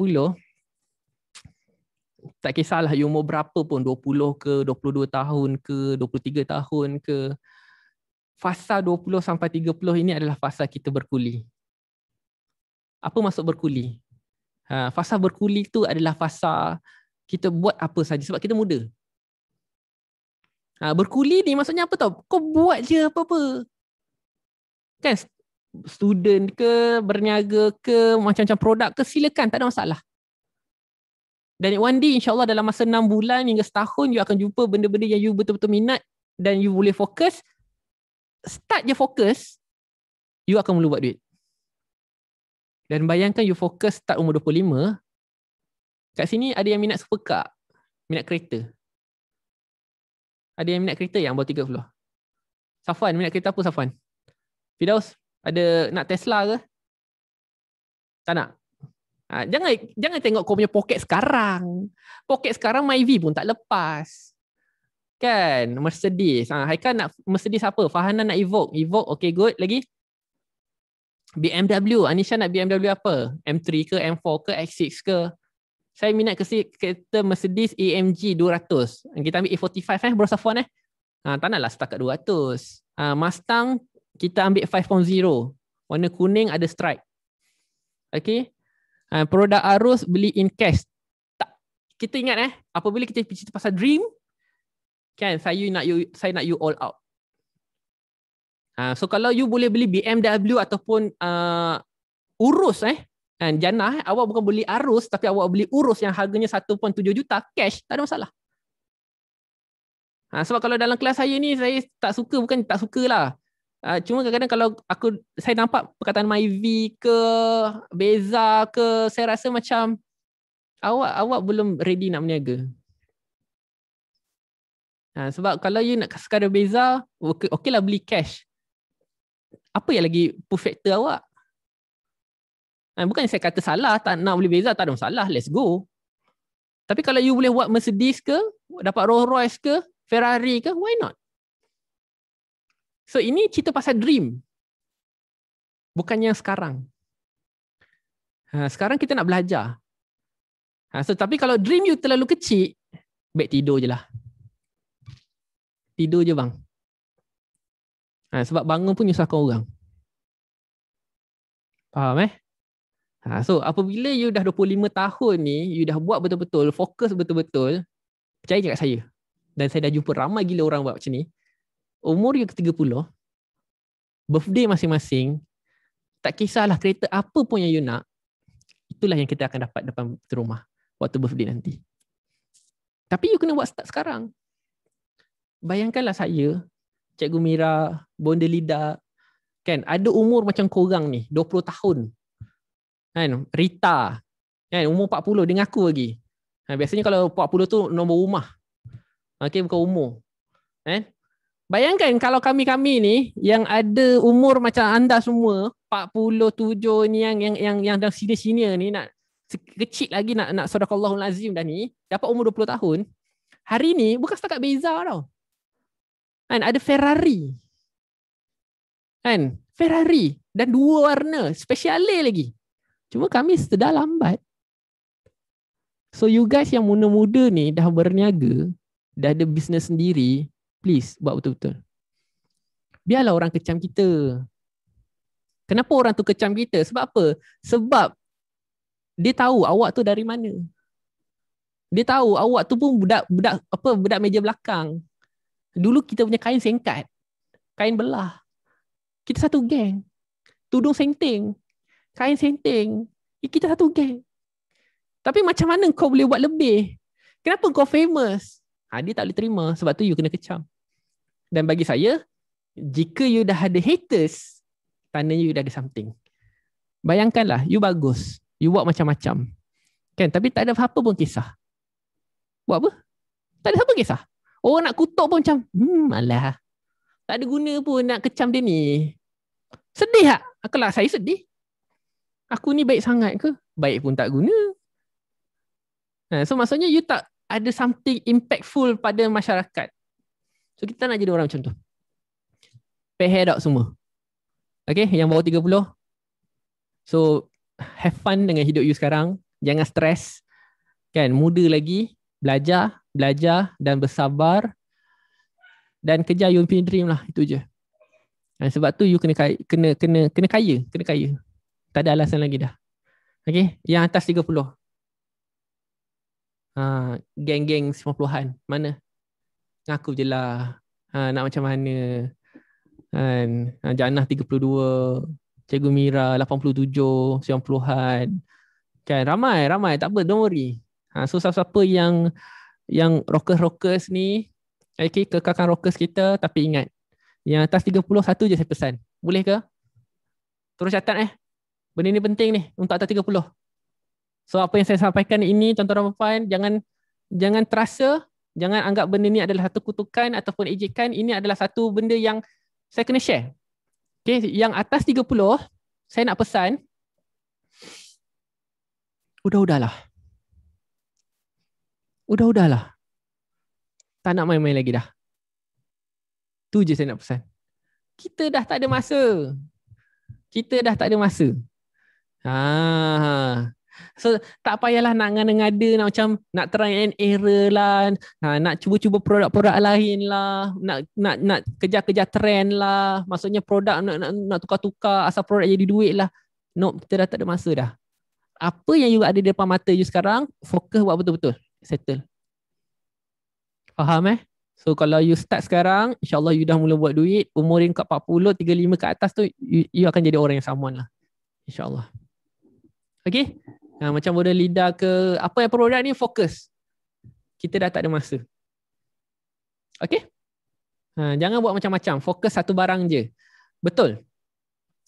tak kisahlah you umur berapa pun 20 ke 22 tahun ke 23 tahun ke fasa 20 sampai 30 ini adalah fasa kita berkuli. Apa maksud berkuli? Ha, fasa berkuli tu adalah fasa kita buat apa saja sebab kita muda. Ha, berkuli ni maksudnya apa tau? Kau buat je apa-apa. Kan student ke, berniaga ke, macam-macam produk ke, silakan tak ada masalah. Dan one day insyaAllah dalam masa 6 bulan hingga setahun you akan jumpa benda-benda yang you betul-betul minat dan you boleh fokus. Start je fokus, you akan mula buat duit. Dan bayangkan you fokus start umur 25, kat sini ada yang minat supercar, minat kereta. Ada yang minat kereta yang bawah 30. Safwan, minat kereta apa Safwan? Fidaus, ada nak Tesla ke? Tak nak? Ha, jangan jangan tengok kau punya poket sekarang. Poket sekarang MyV pun tak lepas. Kan? Mercedes. Ha, Haikal nak Mercedes apa? Fahana nak evoke, evoke. okay good. Lagi? BMW. Anisha nak BMW apa? M3 ke? M4 ke? X6 ke? Saya minat ke kereta Mercedes AMG 200. Kita ambil A45 eh, Bro Safuan eh. Ha, tak lah. setakat 200. Ha, Mustang, kita ambil 5.0. Warna kuning ada stripe. Okay. Uh, produk arus beli in cash. Tak. Kita ingat eh, apabila kita cerita pasal dream, kan saya nak you saya nak you all out. Uh, so kalau you boleh beli BMW ataupun uh, urus eh, kan jannah eh, awak bukan beli arus tapi awak beli urus yang harganya 1.7 juta cash, tak ada masalah. Ha, sebab kalau dalam kelas saya ni saya tak suka bukan tak suka lah. Uh, cuma kadang-kadang kalau aku saya nampak perkataan Myvi ke Beza ke saya rasa macam awak awak belum ready nak berniaga. Ha, ah, sebab kalau you nak sekara beza, okey okay lah beli cash. Apa yang lagi perfecter awak? Ha, bukan saya kata salah, tak nak beli beza, tak ada masalah, let's go. Tapi kalau you boleh buat Mercedes ke, dapat Rolls Royce ke, Ferrari ke, why not? So ini cerita pasal dream. Bukan yang sekarang. Ha, sekarang kita nak belajar. Ha, so, tapi kalau dream you terlalu kecil, baik tidur je lah. Tidur je bang. Ha, sebab bangun pun nyusahkan orang. Faham eh? Ha, so apabila you dah 25 tahun ni, you dah buat betul-betul, fokus betul-betul, percaya je kat saya. Dan saya dah jumpa ramai gila orang buat macam ni umur yang ke-30 birthday masing-masing tak kisahlah kereta apa pun yang you nak itulah yang kita akan dapat depan rumah waktu birthday nanti tapi you kena buat start sekarang bayangkanlah saya cikgu Mira bonda Lida kan ada umur macam korang ni 20 tahun kan Rita kan umur 40 dengan aku lagi ha, biasanya kalau 40 tu nombor rumah okey bukan umur kan eh? Bayangkan kalau kami-kami ni yang ada umur macam anda semua, 47 ni yang yang yang yang dah sini-sini ni nak kecil lagi nak nak sedekahullahul azim dah ni, dapat umur 20 tahun. Hari ni bukan setakat beza tau. Kan ada Ferrari. Kan Ferrari dan dua warna, special lagi. Cuma kami sedar lambat. So you guys yang muda-muda ni dah berniaga, dah ada bisnes sendiri, Please buat betul-betul. Biarlah orang kecam kita. Kenapa orang tu kecam kita? Sebab apa? Sebab dia tahu awak tu dari mana. Dia tahu awak tu pun budak budak apa budak meja belakang. Dulu kita punya kain sengkat. Kain belah. Kita satu geng. Tudung senting. Kain senting. Eh, kita satu geng. Tapi macam mana kau boleh buat lebih? Kenapa kau famous? ha, dia tak boleh terima sebab tu you kena kecam dan bagi saya jika you dah ada haters tandanya you dah ada something bayangkanlah you bagus you buat macam-macam kan tapi tak ada apa-apa pun kisah buat apa tak ada apa kisah Oh nak kutuk pun macam hmm alah tak ada guna pun nak kecam dia ni sedih tak aku lah saya sedih aku ni baik sangat ke baik pun tak guna ha, So maksudnya you tak ada something impactful pada masyarakat. So kita nak jadi orang macam tu. Pehe dok semua. Okay, yang bawah 30. So have fun dengan hidup you sekarang. Jangan stres. Kan, muda lagi. Belajar, belajar dan bersabar. Dan kerja you punya dream lah. Itu je. Dan sebab tu you kena kaya, kena, kena, kena kaya. Kena kaya. Tak ada alasan lagi dah. Okay, yang atas 30 ha, geng-geng 90-an. Mana? Ngaku je lah. Ha, nak macam mana? Kan? Ha, Janah 32, Cikgu Mira 87, 90-an. Kan? Ramai, ramai. Tak apa, don't worry. Ha, so siapa-siapa yang yang rockers-rockers ni, okay, kekalkan rockers kita tapi ingat. Yang atas 30, satu je saya pesan. Boleh ke? Terus catat eh. Benda ni penting ni untuk atas 30. So apa yang saya sampaikan ini tuan-tuan dan puan jangan jangan terasa jangan anggap benda ni adalah satu kutukan ataupun ejekan ini adalah satu benda yang saya kena share. Okey yang atas 30 saya nak pesan udah-udahlah. Udah-udahlah. Tak nak main-main lagi dah. Tu je saya nak pesan. Kita dah tak ada masa. Kita dah tak ada masa. Ha. ha. So tak payahlah nak ngada-ngada nak macam nak try and error lah, ha, nak cuba-cuba produk-produk lain lah, nak nak nak kejar-kejar trend lah. Maksudnya produk nak, nak nak tukar-tukar asal produk jadi duit lah. No, nope, kita dah tak ada masa dah. Apa yang juga ada di depan mata you sekarang, fokus buat betul-betul. Settle. Faham eh? So kalau you start sekarang, insyaAllah you dah mula buat duit, umur yang kat 40, 35 ke atas tu, you, you akan jadi orang yang someone lah. InsyaAllah. Okay? Ha, macam bodoh lidah ke apa yang produk ni fokus. Kita dah tak ada masa. Okay? Ha, jangan buat macam-macam. Fokus satu barang je. Betul.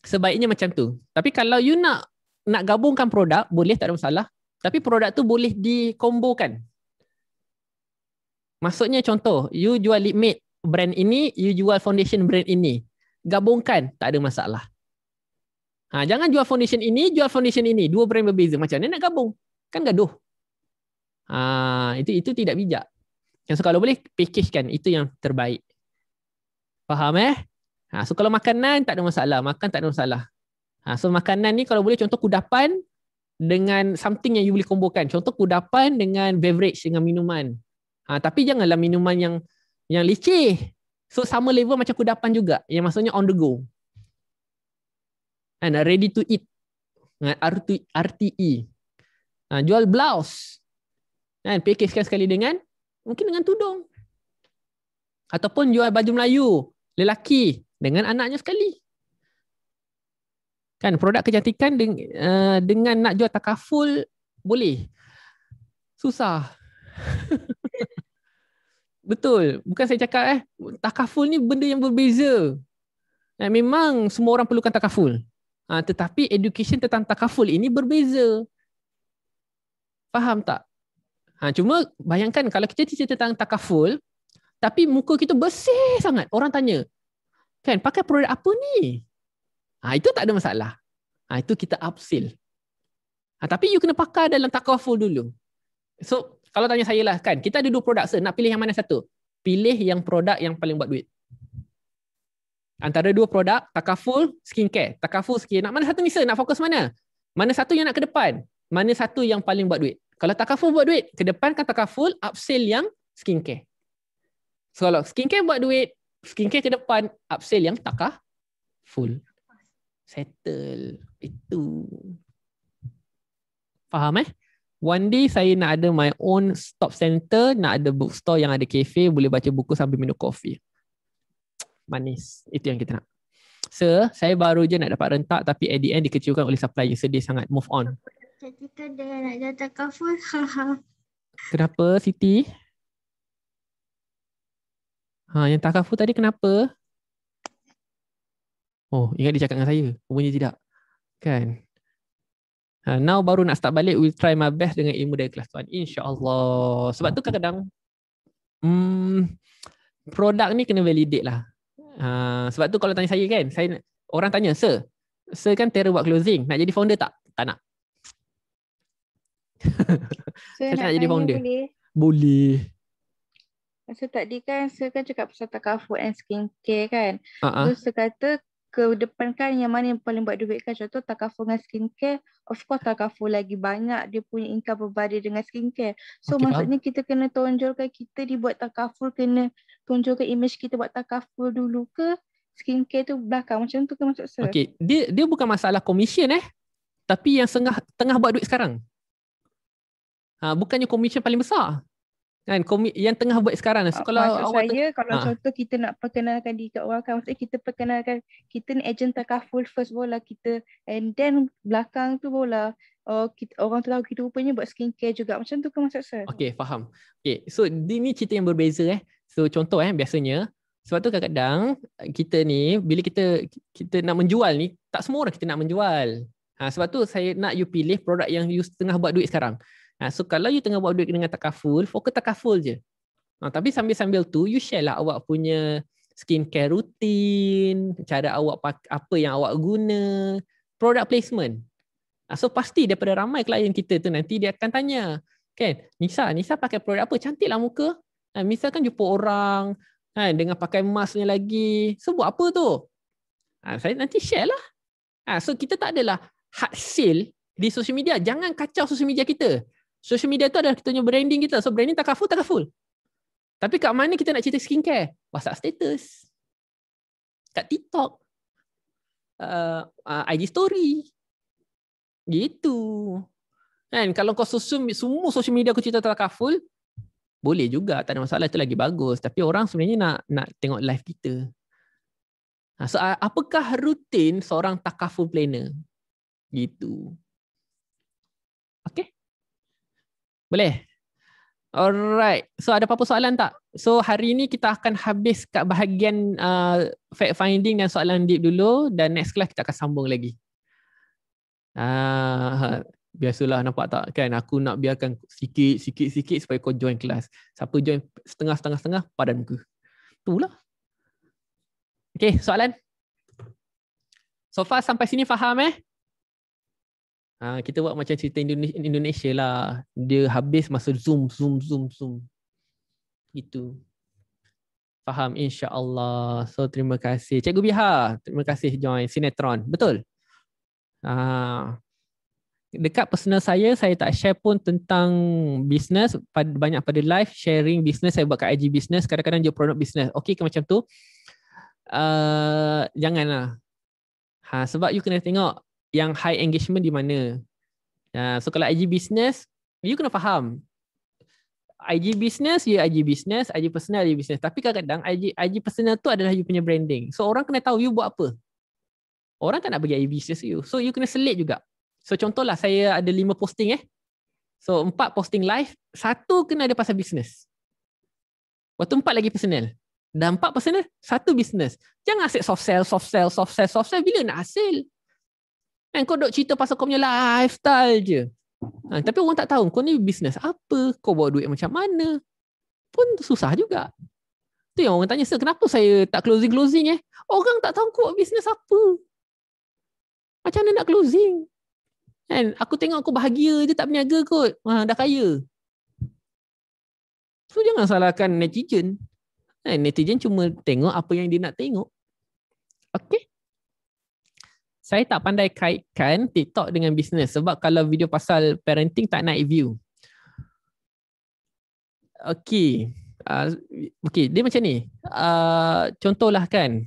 Sebaiknya macam tu. Tapi kalau you nak nak gabungkan produk, boleh tak ada masalah. Tapi produk tu boleh dikombokan. Maksudnya contoh, you jual lip matte brand ini, you jual foundation brand ini. Gabungkan, tak ada masalah. Ha, jangan jual foundation ini, jual foundation ini. Dua brand berbeza. Macam mana nak gabung? Kan gaduh. Ha, itu itu tidak bijak. Yang so, kalau boleh, package-kan. Itu yang terbaik. Faham eh? Ha, so kalau makanan tak ada masalah. Makan tak ada masalah. Ha, so makanan ni kalau boleh contoh kudapan dengan something yang you boleh kombokan. Contoh kudapan dengan beverage, dengan minuman. Ha, tapi janganlah minuman yang yang leceh. So sama level macam kudapan juga. Yang maksudnya on the go. And ready to eat. Dengan RTE. Ah, jual blouse. kan? pakej sekali-sekali dengan mungkin dengan tudung. Ataupun jual baju Melayu lelaki dengan anaknya sekali. Kan produk kecantikan dengan, uh, eh, dengan nak jual takaful boleh. Susah. <laughs> Betul, bukan saya cakap eh, takaful ni benda yang berbeza. Eh, memang semua orang perlukan takaful. Ah, tetapi education tentang takaful ini berbeza. Faham tak? Ha, cuma bayangkan kalau kita cerita tentang takaful, tapi muka kita bersih sangat. Orang tanya, kan pakai produk apa ni? Ha, itu tak ada masalah. Ha, itu kita upsell. Ha, tapi you kena pakai dalam takaful dulu. So kalau tanya saya lah kan, kita ada dua produk. Sir. Nak pilih yang mana satu? Pilih yang produk yang paling buat duit antara dua produk takaful skincare takaful skincare nak mana satu ni misal nak fokus mana mana satu yang nak ke depan mana satu yang paling buat duit kalau takaful buat duit ke depan kan takaful upsell yang skincare so kalau skincare buat duit skincare ke depan upsell yang takah full settle itu faham eh One day saya nak ada my own stop center, nak ada bookstore yang ada cafe, boleh baca buku sambil minum coffee manis. Itu yang kita nak. So, saya baru je nak dapat rentak tapi at the end dikecewakan oleh supplier. Sedih sangat. Move on. Jadi kan dia nak jatuh kafun. <laughs> kenapa Siti? Ha, yang tak kafu tadi kenapa? Oh, ingat dia cakap dengan saya. Rupanya tidak. Kan? Ha, now baru nak start balik, we'll try my best dengan ilmu dari kelas tuan. InsyaAllah. Sebab tu kadang-kadang, hmm, produk ni kena validate lah. Uh, sebab tu kalau tanya saya kan, saya orang tanya, "Sir, sir kan terror buat closing, nak jadi founder tak?" Tak nak. <laughs> Sir saya nak, nak jadi founder. Boleh. boleh. Masa tadi kan Sir kan cakap pasal takaful and skincare kan uh-huh. Ah, Terus ah. Sir kata ke depan kan yang mana yang paling buat duit kan contoh takaful dengan skincare of course takaful lagi banyak dia punya income berbanding dengan skincare so okay, maksudnya ma- kita kena tonjolkan kita dibuat takaful kena tonjolkan image kita buat takaful dulu ke skincare tu belakang macam tu ke maksud saya okey dia dia bukan masalah commission eh tapi yang tengah tengah buat duit sekarang ha, bukannya commission paling besar kan komik yang tengah buat sekarang lah. so, ah, kalau Maksud awak saya tu, kalau ha. contoh kita nak perkenalkan diri kat orang kan maksudnya kita perkenalkan kita ni agent full first bola kita and then belakang tu bola oh, kita, orang tu tahu kita rupanya buat skincare juga macam tu ke maksud saya okey faham Okay, so ini cerita yang berbeza eh so contoh eh biasanya sebab tu kadang-kadang kita ni bila kita kita nak menjual ni tak semua orang kita nak menjual ha, sebab tu saya nak you pilih produk yang you tengah buat duit sekarang Ha, so kalau you tengah buat duit dengan takaful, fokus takaful je. Ha, tapi sambil-sambil tu, you share lah awak punya skincare rutin, cara awak pakai, apa yang awak guna, product placement. Ha, so pasti daripada ramai klien kita tu nanti dia akan tanya, kan? Nisa, Nisa pakai produk apa? Cantiklah muka. Ha, Nisa kan jumpa orang, ha, dengan pakai masknya lagi. So buat apa tu? Ha, saya nanti share lah. Ha, so kita tak adalah hard sale di social media. Jangan kacau social media kita. Social media tu adalah kita punya branding kita. So branding tak kafu tak kafu. Tapi kat mana kita nak cerita skincare? WhatsApp status. Kat TikTok. Uh, uh, IG story. Gitu. Kan kalau kau susun semua social media aku cerita tak kafu, boleh juga tak ada masalah itu lagi bagus. Tapi orang sebenarnya nak nak tengok live kita. Ha, so apakah rutin seorang takaful planner? Gitu. Okay. Boleh? Alright. So ada apa-apa soalan tak? So hari ni kita akan habis kat bahagian uh, fact finding dan soalan deep dulu dan next kelas kita akan sambung lagi. Uh, biasalah nampak tak kan aku nak biarkan sikit sikit sikit supaya kau join kelas. Siapa join setengah setengah setengah padan muka. Itulah. Okay soalan. So far sampai sini faham eh? Ha, kita buat macam cerita Indonesia, Indonesia lah. Dia habis masa zoom, zoom, zoom, zoom. Gitu. Faham Insya Allah. So terima kasih. Cikgu Biha, terima kasih join Sinetron. Betul? Ha. Dekat personal saya, saya tak share pun tentang bisnes. Banyak pada live sharing bisnes. Saya buat kat IG bisnes. Kadang-kadang juga produk bisnes. Okay ke macam tu? Uh, janganlah. Ha, sebab you kena tengok yang high engagement di mana. Uh, so kalau IG business, you kena faham. IG business, you IG business, IG personal, IG business. Tapi kadang-kadang IG, IG personal tu adalah you punya branding. So orang kena tahu you buat apa. Orang tak nak bagi IG business you. So you kena selit juga. So contohlah saya ada lima posting eh. So empat posting live, satu kena ada pasal business. Waktu empat lagi personal. Dan empat personal, satu business. Jangan asyik soft sell, soft sell, soft sell, soft sell. Bila nak hasil? Kan kau dok cerita pasal kau punya lifestyle je. Ha, tapi orang tak tahu kau ni bisnes apa, kau bawa duit macam mana. Pun susah juga. Tu yang orang tanya, sir, kenapa saya tak closing-closing eh? Orang tak tahu kau bisnes apa. Macam mana nak closing? Kan? Aku tengok aku bahagia je tak berniaga kot. Ha, dah kaya. So jangan salahkan netizen. Kan, netizen cuma tengok apa yang dia nak tengok. Okay? saya tak pandai kaitkan TikTok dengan bisnes sebab kalau video pasal parenting tak naik view. Okay, Uh, ah, okay, dia macam ni. Uh, contohlah kan.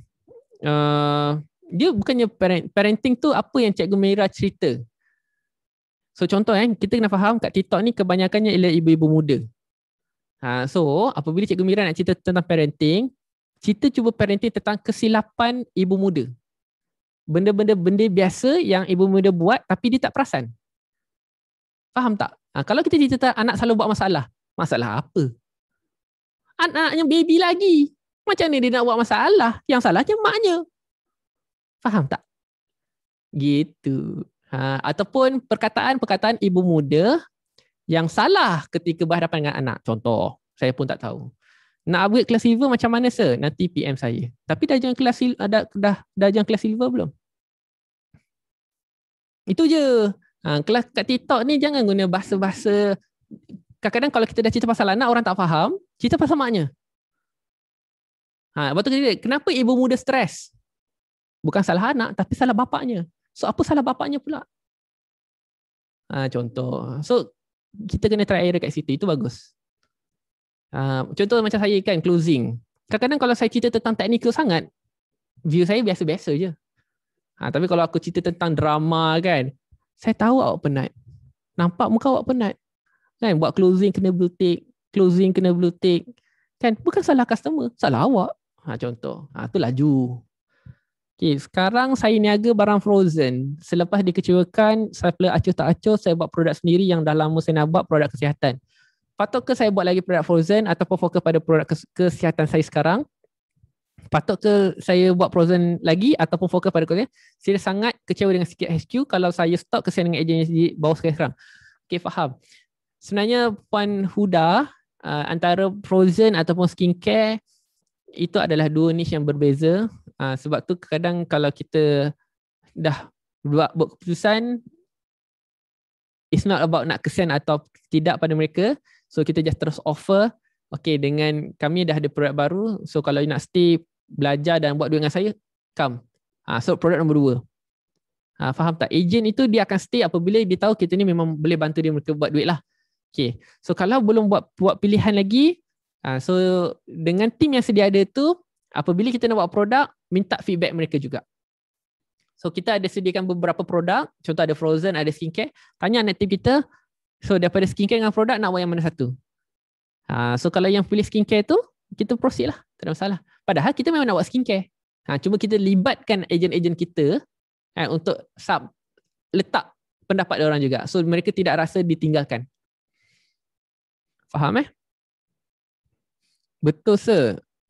Uh, dia bukannya parent, parenting tu apa yang Cikgu Mira cerita. So contoh eh, kita kena faham kat TikTok ni kebanyakannya ialah ibu-ibu muda. Ha, uh, so apabila Cikgu Mira nak cerita tentang parenting, cerita cuba parenting tentang kesilapan ibu muda benda-benda benda biasa yang ibu muda buat tapi dia tak perasan. Faham tak? Ha, kalau kita cerita anak selalu buat masalah, masalah apa? Anaknya baby lagi. Macam ni dia nak buat masalah. Yang salahnya maknya. Faham tak? Gitu. Ha, ataupun perkataan-perkataan ibu muda yang salah ketika berhadapan dengan anak. Contoh, saya pun tak tahu nak upgrade kelas silver macam mana sir? Nanti PM saya. Tapi dah jangan kelas ada dah, dah, dah jangan kelas silver belum? Itu je. Ha, kelas kat TikTok ni jangan guna bahasa-bahasa. Kadang-kadang kalau kita dah cerita pasal anak, orang tak faham. Cerita pasal maknya. Ha, lepas tu kena, kenapa ibu muda stres? Bukan salah anak, tapi salah bapaknya. So apa salah bapaknya pula? Ha, contoh. So kita kena try error kat situ. Itu bagus. Uh, contoh macam saya kan closing. Kadang-kadang kalau saya cerita tentang technical sangat, view saya biasa-biasa je. Ha, tapi kalau aku cerita tentang drama kan, saya tahu awak penat. Nampak muka awak penat. Kan buat closing kena blue tick, closing kena blue tick. Kan bukan salah customer, salah awak. Ha, contoh. Ha, tu laju. Okay, sekarang saya niaga barang frozen. Selepas dikecewakan, supplier acuh tak acuh, saya buat produk sendiri yang dah lama saya nak buat produk kesihatan patut ke saya buat lagi produk frozen ataupun fokus pada produk kesihatan saya sekarang? Patut ke saya buat frozen lagi ataupun fokus pada kesihatan? Saya sangat kecewa dengan sikit HQ kalau saya stop kesihatan dengan agensi di bawah sekarang. Okay, faham. Sebenarnya Puan Huda, uh, antara frozen ataupun skincare, itu adalah dua niche yang berbeza. Uh, sebab tu kadang kalau kita dah buat, buat keputusan, it's not about nak kesian atau tidak pada mereka. So kita just terus offer Okay dengan kami dah ada produk baru So kalau you nak stay belajar dan buat duit dengan saya Come ha, So produk nombor dua ha, Faham tak? Agen itu dia akan stay apabila dia tahu kita ni memang boleh bantu dia mereka buat duit lah Okay So kalau belum buat buat pilihan lagi ha, So dengan tim yang sedia ada tu Apabila kita nak buat produk Minta feedback mereka juga So kita ada sediakan beberapa produk Contoh ada frozen, ada skincare Tanya anak tim kita So daripada skincare dengan produk nak buat yang mana satu? Ha, so kalau yang pilih skincare tu, kita proceed lah. Tak ada masalah. Padahal kita memang nak buat skincare. Ha, cuma kita libatkan ejen-ejen kita ha, untuk sub letak pendapat orang juga. So mereka tidak rasa ditinggalkan. Faham eh? Betul sir.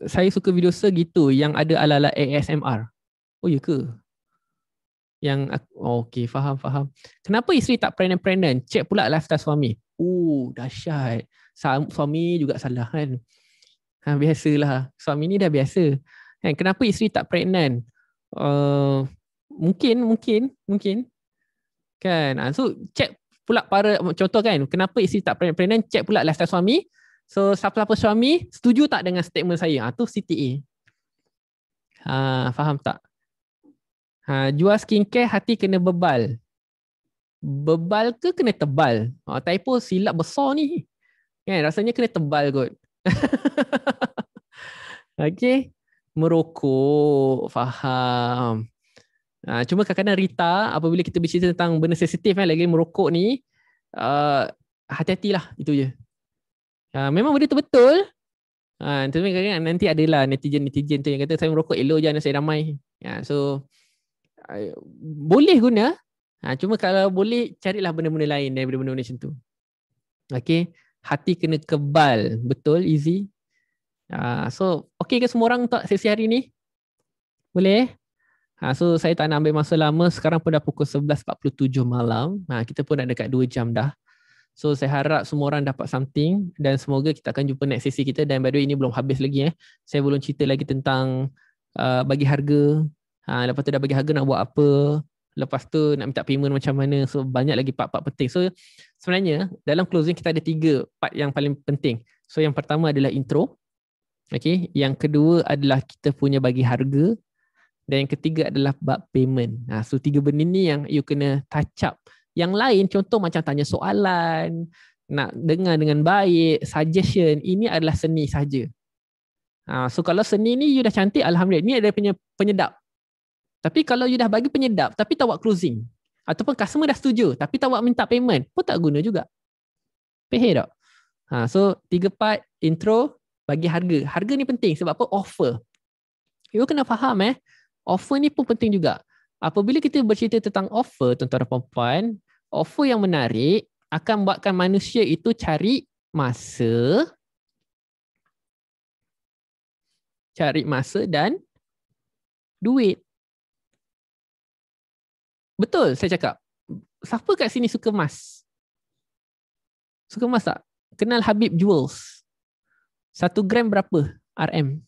Saya suka video sir gitu yang ada ala-ala ASMR. Oh ya ke? yang aku, oh, okay faham faham kenapa isteri tak pregnant pregnant check pula lifestyle suami oh dahsyat suami juga salah kan ha, biasalah suami ni dah biasa kan kenapa isteri tak pregnant uh, mungkin mungkin mungkin kan ha, so check pula para contoh kan kenapa isteri tak pregnant pregnant check pula lifestyle suami so siapa-siapa suami setuju tak dengan statement saya ha, tu CTA ha, faham tak Ha, jual skincare hati kena bebal. Bebal ke kena tebal? Ha, typo silap besar ni. Kan, rasanya kena tebal kot. <laughs> okay. Merokok. Faham. Ha, cuma kadang-kadang Rita, apabila kita bercerita tentang benda sensitif, eh, lagi merokok ni, hati uh, hati lah Itu je. Ha, memang benda tu betul. Ha, tapi kadang nanti adalah netizen-netizen tu yang kata, saya merokok elok je, saya ramai. Ya, so, boleh guna ha, cuma kalau boleh carilah benda-benda lain daripada benda-benda macam tu okey hati kena kebal betul easy ha, so okey ke semua orang tak sesi hari ni boleh ha, so saya tak nak ambil masa lama sekarang pun dah pukul 11.47 malam ha, kita pun dah dekat 2 jam dah So saya harap semua orang dapat something dan semoga kita akan jumpa next sesi kita dan by the way ini belum habis lagi eh. Saya belum cerita lagi tentang uh, bagi harga ha, lepas tu dah bagi harga nak buat apa lepas tu nak minta payment macam mana so banyak lagi part-part penting so sebenarnya dalam closing kita ada tiga part yang paling penting so yang pertama adalah intro okay. yang kedua adalah kita punya bagi harga dan yang ketiga adalah bab payment ha, so tiga benda ni yang you kena touch up yang lain contoh macam tanya soalan nak dengar dengan baik suggestion ini adalah seni saja ha, so kalau seni ni you dah cantik alhamdulillah ni ada punya penyedap tapi kalau you dah bagi penyedap tapi tak buat closing ataupun customer dah setuju tapi tak buat minta payment pun tak guna juga. Faham tak? Ha, so tiga part intro bagi harga. Harga ni penting sebab apa? Offer. You kena faham eh. Offer ni pun penting juga. Apabila kita bercerita tentang offer tuan-tuan dan puan-puan, offer yang menarik akan buatkan manusia itu cari masa cari masa dan duit. Betul saya cakap. Siapa kat sini suka emas? Suka emas tak? Kenal Habib Jewels. Satu gram berapa RM?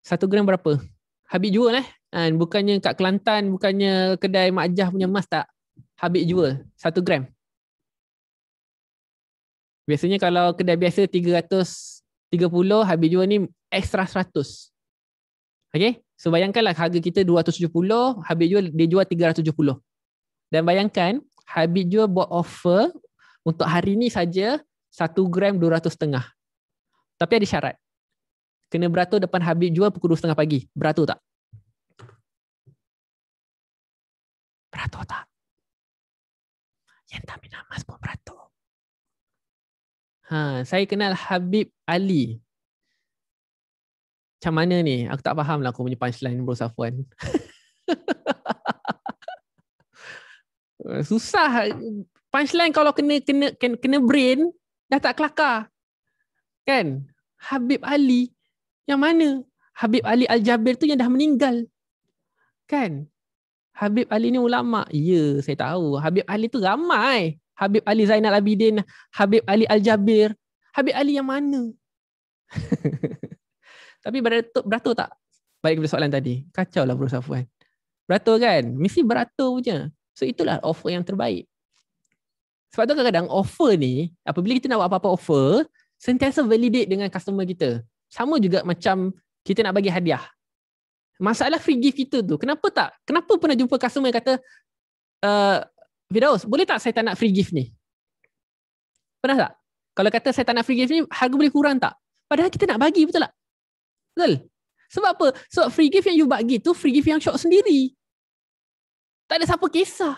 Satu gram berapa? Habib jual eh? Kan, bukannya kat Kelantan, bukannya kedai Mak Jah punya emas tak? Habib jual satu gram. Biasanya kalau kedai biasa 330, Habib jual ni ekstra 100. Okay? So bayangkanlah harga kita 270, Habib jual dia jual 370. Dan bayangkan Habib jual buat offer untuk hari ni saja 1 gram 200 setengah. Tapi ada syarat. Kena beratur depan Habib jual pukul 2 setengah pagi. Beratur tak? Beratur tak? Yang tak minat mas pun beratur. Ha, saya kenal Habib Ali macam mana ni? Aku tak faham lah aku punya punchline bro Safuan. <laughs> Susah. Punchline kalau kena, kena kena kena brain, dah tak kelakar. Kan? Habib Ali, yang mana? Habib Ali Al-Jabir tu yang dah meninggal. Kan? Habib Ali ni ulama. Ya, saya tahu. Habib Ali tu ramai. Habib Ali Zainal Abidin, Habib Ali Al-Jabir. Habib Ali yang mana? <laughs> Tapi beratur, beratur tak? Baik kepada soalan tadi. Kacau lah Bro Safuan. Beratur kan? Mesti beratur punya. So itulah offer yang terbaik. Sebab tu kadang-kadang offer ni, apabila kita nak buat apa-apa offer, sentiasa validate dengan customer kita. Sama juga macam kita nak bagi hadiah. Masalah free gift kita tu, kenapa tak? Kenapa pernah jumpa customer yang kata, eh, Fidaus, uh, boleh tak saya tak nak free gift ni? Pernah tak? Kalau kata saya tak nak free gift ni, harga boleh kurang tak? Padahal kita nak bagi, betul tak? Betul? Sebab apa? Sebab free gift yang you bagi tu free gift yang shock sendiri. Tak ada siapa kisah.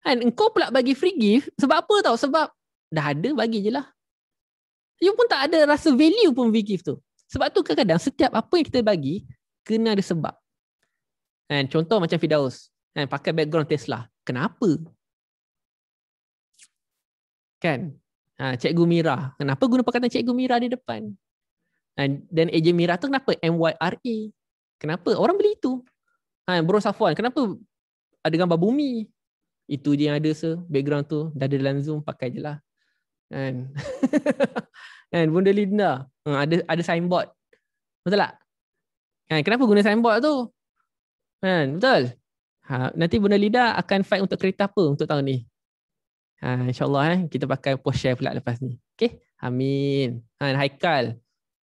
Kan? Engkau pula bagi free gift sebab apa tau? Sebab dah ada bagi je lah. You pun tak ada rasa value pun free gift tu. Sebab tu kadang-kadang setiap apa yang kita bagi kena ada sebab. Kan? Contoh macam Fidaus. Kan? Pakai background Tesla. Kenapa? Kan? Ha, Cikgu Mira. Kenapa guna perkataan Cikgu Mira di depan? Ha, dan ejen Mira tu kenapa MYRA? Kenapa orang beli itu? Ha, Bro Safuan, kenapa ada gambar bumi? Itu je yang ada se background tu. Dah ada dalam Zoom, pakai je lah. And <laughs> kan? Bunda Linda. Ha, ada ada signboard. Betul tak? Kan? Kenapa guna signboard tu? Kan? Betul? Ha, nanti Bunda Linda akan fight untuk kereta apa untuk tahun ni? Ha, InsyaAllah eh, kita pakai post share pula lepas ni. Okay? Amin. Ha, Haikal.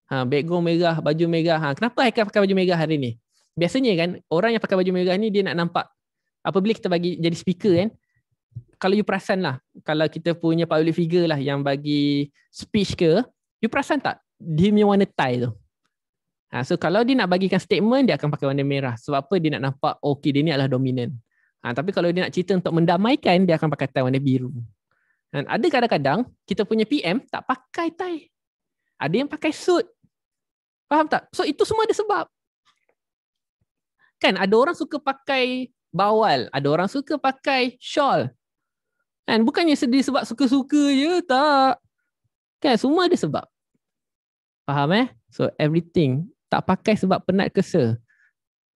Ha, background merah, baju merah. Ha, kenapa Haikal pakai baju merah hari ni? Biasanya kan, orang yang pakai baju merah ni, dia nak nampak. Apabila kita bagi jadi speaker kan, kalau you perasan lah, kalau kita punya public figure lah yang bagi speech ke, you perasan tak? Dia punya warna tie tu. Ha, so kalau dia nak bagikan statement, dia akan pakai warna merah. Sebab apa dia nak nampak, okay dia ni adalah dominant. Ha, tapi kalau dia nak cerita untuk mendamaikan, dia akan pakai tie warna biru. Dan ha, ada kadang-kadang, kita punya PM tak pakai tie. Ada yang pakai suit. Faham tak? So itu semua ada sebab. Kan ada orang suka pakai bawal, ada orang suka pakai shawl. Kan bukannya sedih sebab suka-suka je tak. Kan semua ada sebab. Faham eh? So everything tak pakai sebab penat kesa.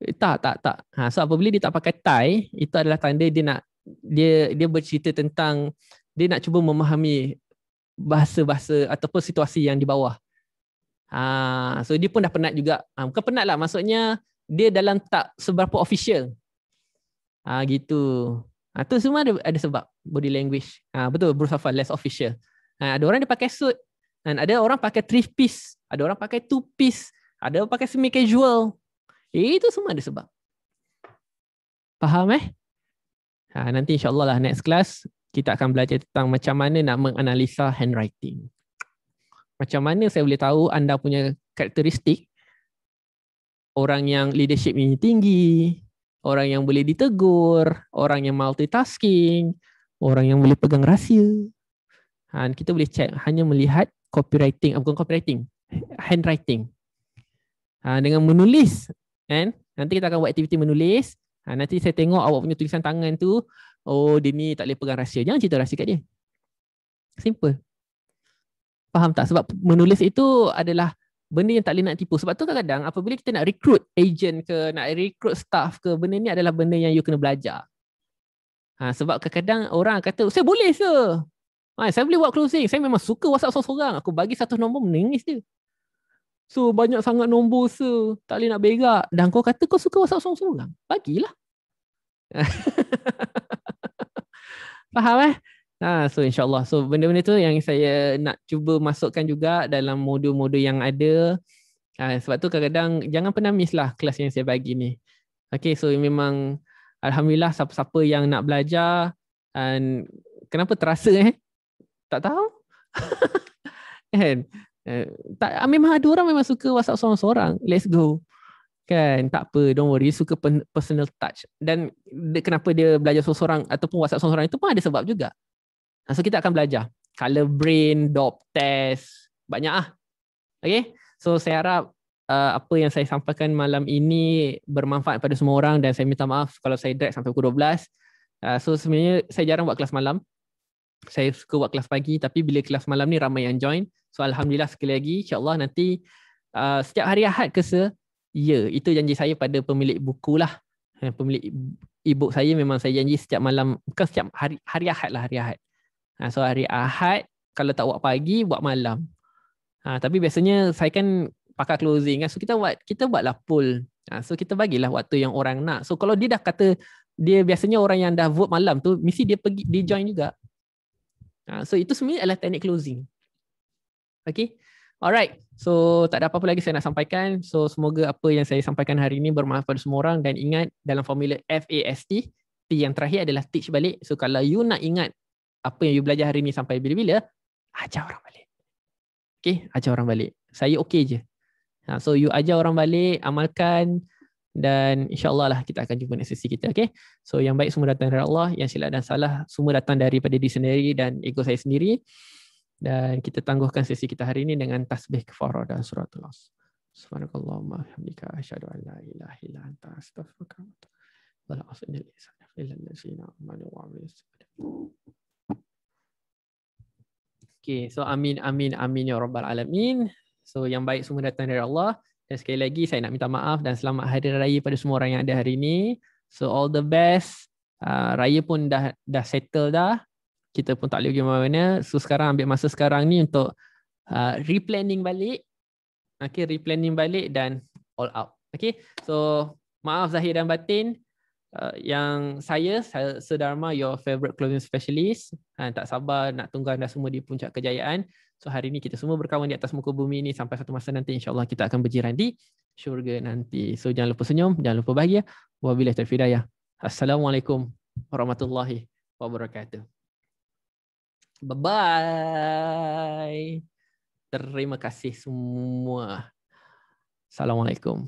Eh, tak, tak, tak. Ha, so apabila dia tak pakai tie, itu adalah tanda dia nak dia dia bercerita tentang dia nak cuba memahami bahasa-bahasa ataupun situasi yang di bawah. Ha, so dia pun dah penat juga. Ha, bukan penat lah. Maksudnya dia dalam tak seberapa official. Ha, gitu. Ha, tu semua ada, ada sebab. Body language. Ha, betul. Bruce Huffer less official. Ha, ada orang dia pakai suit. Dan ada orang pakai three piece. Ada orang pakai two piece. Ada orang pakai semi casual. Eh, itu semua ada sebab. Faham eh? Ha, nanti insyaAllah lah next class kita akan belajar tentang macam mana nak menganalisa handwriting macam mana saya boleh tahu anda punya karakteristik orang yang leadership ini tinggi, orang yang boleh ditegur, orang yang multitasking, orang yang boleh pegang rahsia. Dan ha, kita boleh check hanya melihat copywriting, ah, bukan copywriting, handwriting. Ha, dengan menulis, kan? nanti kita akan buat aktiviti menulis, ha, nanti saya tengok awak punya tulisan tangan tu, oh dia ni tak boleh pegang rahsia. Jangan cerita rahsia kat dia. Simple. Faham tak? Sebab menulis itu adalah benda yang tak boleh nak tipu. Sebab tu kadang-kadang apabila kita nak recruit agent ke, nak recruit staff ke, benda ni adalah benda yang you kena belajar. Ha, sebab kadang-kadang orang kata, saya boleh ke? Ha, saya boleh buat closing. Saya memang suka WhatsApp seorang-seorang. Aku bagi satu nombor, menangis dia. So banyak sangat nombor se Tak boleh nak berak Dan kau kata kau suka WhatsApp sorang-sorang Bagilah <laughs> Faham eh Ha, so insyaAllah. So benda-benda tu yang saya nak cuba masukkan juga dalam modul-modul yang ada. Ha, sebab tu kadang-kadang jangan pernah miss lah kelas yang saya bagi ni. Okay so memang Alhamdulillah siapa-siapa yang nak belajar. And, kenapa terasa eh? Tak tahu. <laughs> kan? Eh, tak, ah, memang ada orang memang suka WhatsApp seorang-seorang. Let's go. Kan? Tak apa. Don't worry. Suka personal touch. Dan kenapa dia belajar seorang-seorang ataupun WhatsApp seorang-seorang itu pun ada sebab juga. Ah, so kita akan belajar color brain, dop test, banyak ah. Okay, so saya harap uh, apa yang saya sampaikan malam ini bermanfaat pada semua orang dan saya minta maaf kalau saya drag sampai pukul 12. Uh, ah, so sebenarnya saya jarang buat kelas malam. Saya suka buat kelas pagi tapi bila kelas malam ni ramai yang join. So Alhamdulillah sekali lagi insyaAllah nanti uh, setiap hari Ahad ke se Ya, itu janji saya pada pemilik buku lah. Eh, pemilik e-book saya memang saya janji setiap malam, bukan setiap hari, hari Ahad lah, hari Ahad. Ha, so hari Ahad kalau tak buat pagi buat malam. Ha, tapi biasanya saya kan pakai closing kan. So kita buat kita buatlah poll. Ha, so kita bagilah waktu yang orang nak. So kalau dia dah kata dia biasanya orang yang dah vote malam tu mesti dia pergi dia join juga. Ha, so itu sebenarnya adalah teknik closing. Okay. Alright. So tak ada apa-apa lagi saya nak sampaikan. So semoga apa yang saya sampaikan hari ini bermanfaat pada semua orang dan ingat dalam formula FAST T yang terakhir adalah teach balik. So kalau you nak ingat apa yang you belajar hari ni sampai bila-bila, ajar orang balik. Okay, ajar orang balik. Saya okay je. Ha, so you ajar orang balik, amalkan dan insyaAllah lah kita akan jumpa next sesi kita. Okay? So yang baik semua datang dari Allah, yang silap dan salah semua datang daripada diri sendiri dan ego saya sendiri. Dan kita tangguhkan sesi kita hari ini dengan tasbih kefarah dan surah tulas. Subhanakallahumma hamdika asyhadu an la ilaha illa anta astaghfiruka wa atubu ilaik. Wa la ilaha illa anta astaghfiruka wa atubu ilaik. Okay, so amin, amin, amin ya Rabbal Alamin. So yang baik semua datang dari Allah. Dan sekali lagi saya nak minta maaf dan selamat hari raya pada semua orang yang ada hari ini. So all the best. Uh, raya pun dah dah settle dah. Kita pun tak boleh pergi mana-mana. So sekarang ambil masa sekarang ni untuk uh, replanning balik. Okay, replanning balik dan all out. Okay, so maaf Zahir dan Batin uh, yang saya, saya Sedarma your favorite clothing specialist uh, tak sabar nak tunggu anda semua di puncak kejayaan so hari ini kita semua berkawan di atas muka bumi ini sampai satu masa nanti insyaallah kita akan berjiran di syurga nanti so jangan lupa senyum jangan lupa bahagia wabillahi taufiq hidayah assalamualaikum warahmatullahi wabarakatuh bye bye terima kasih semua assalamualaikum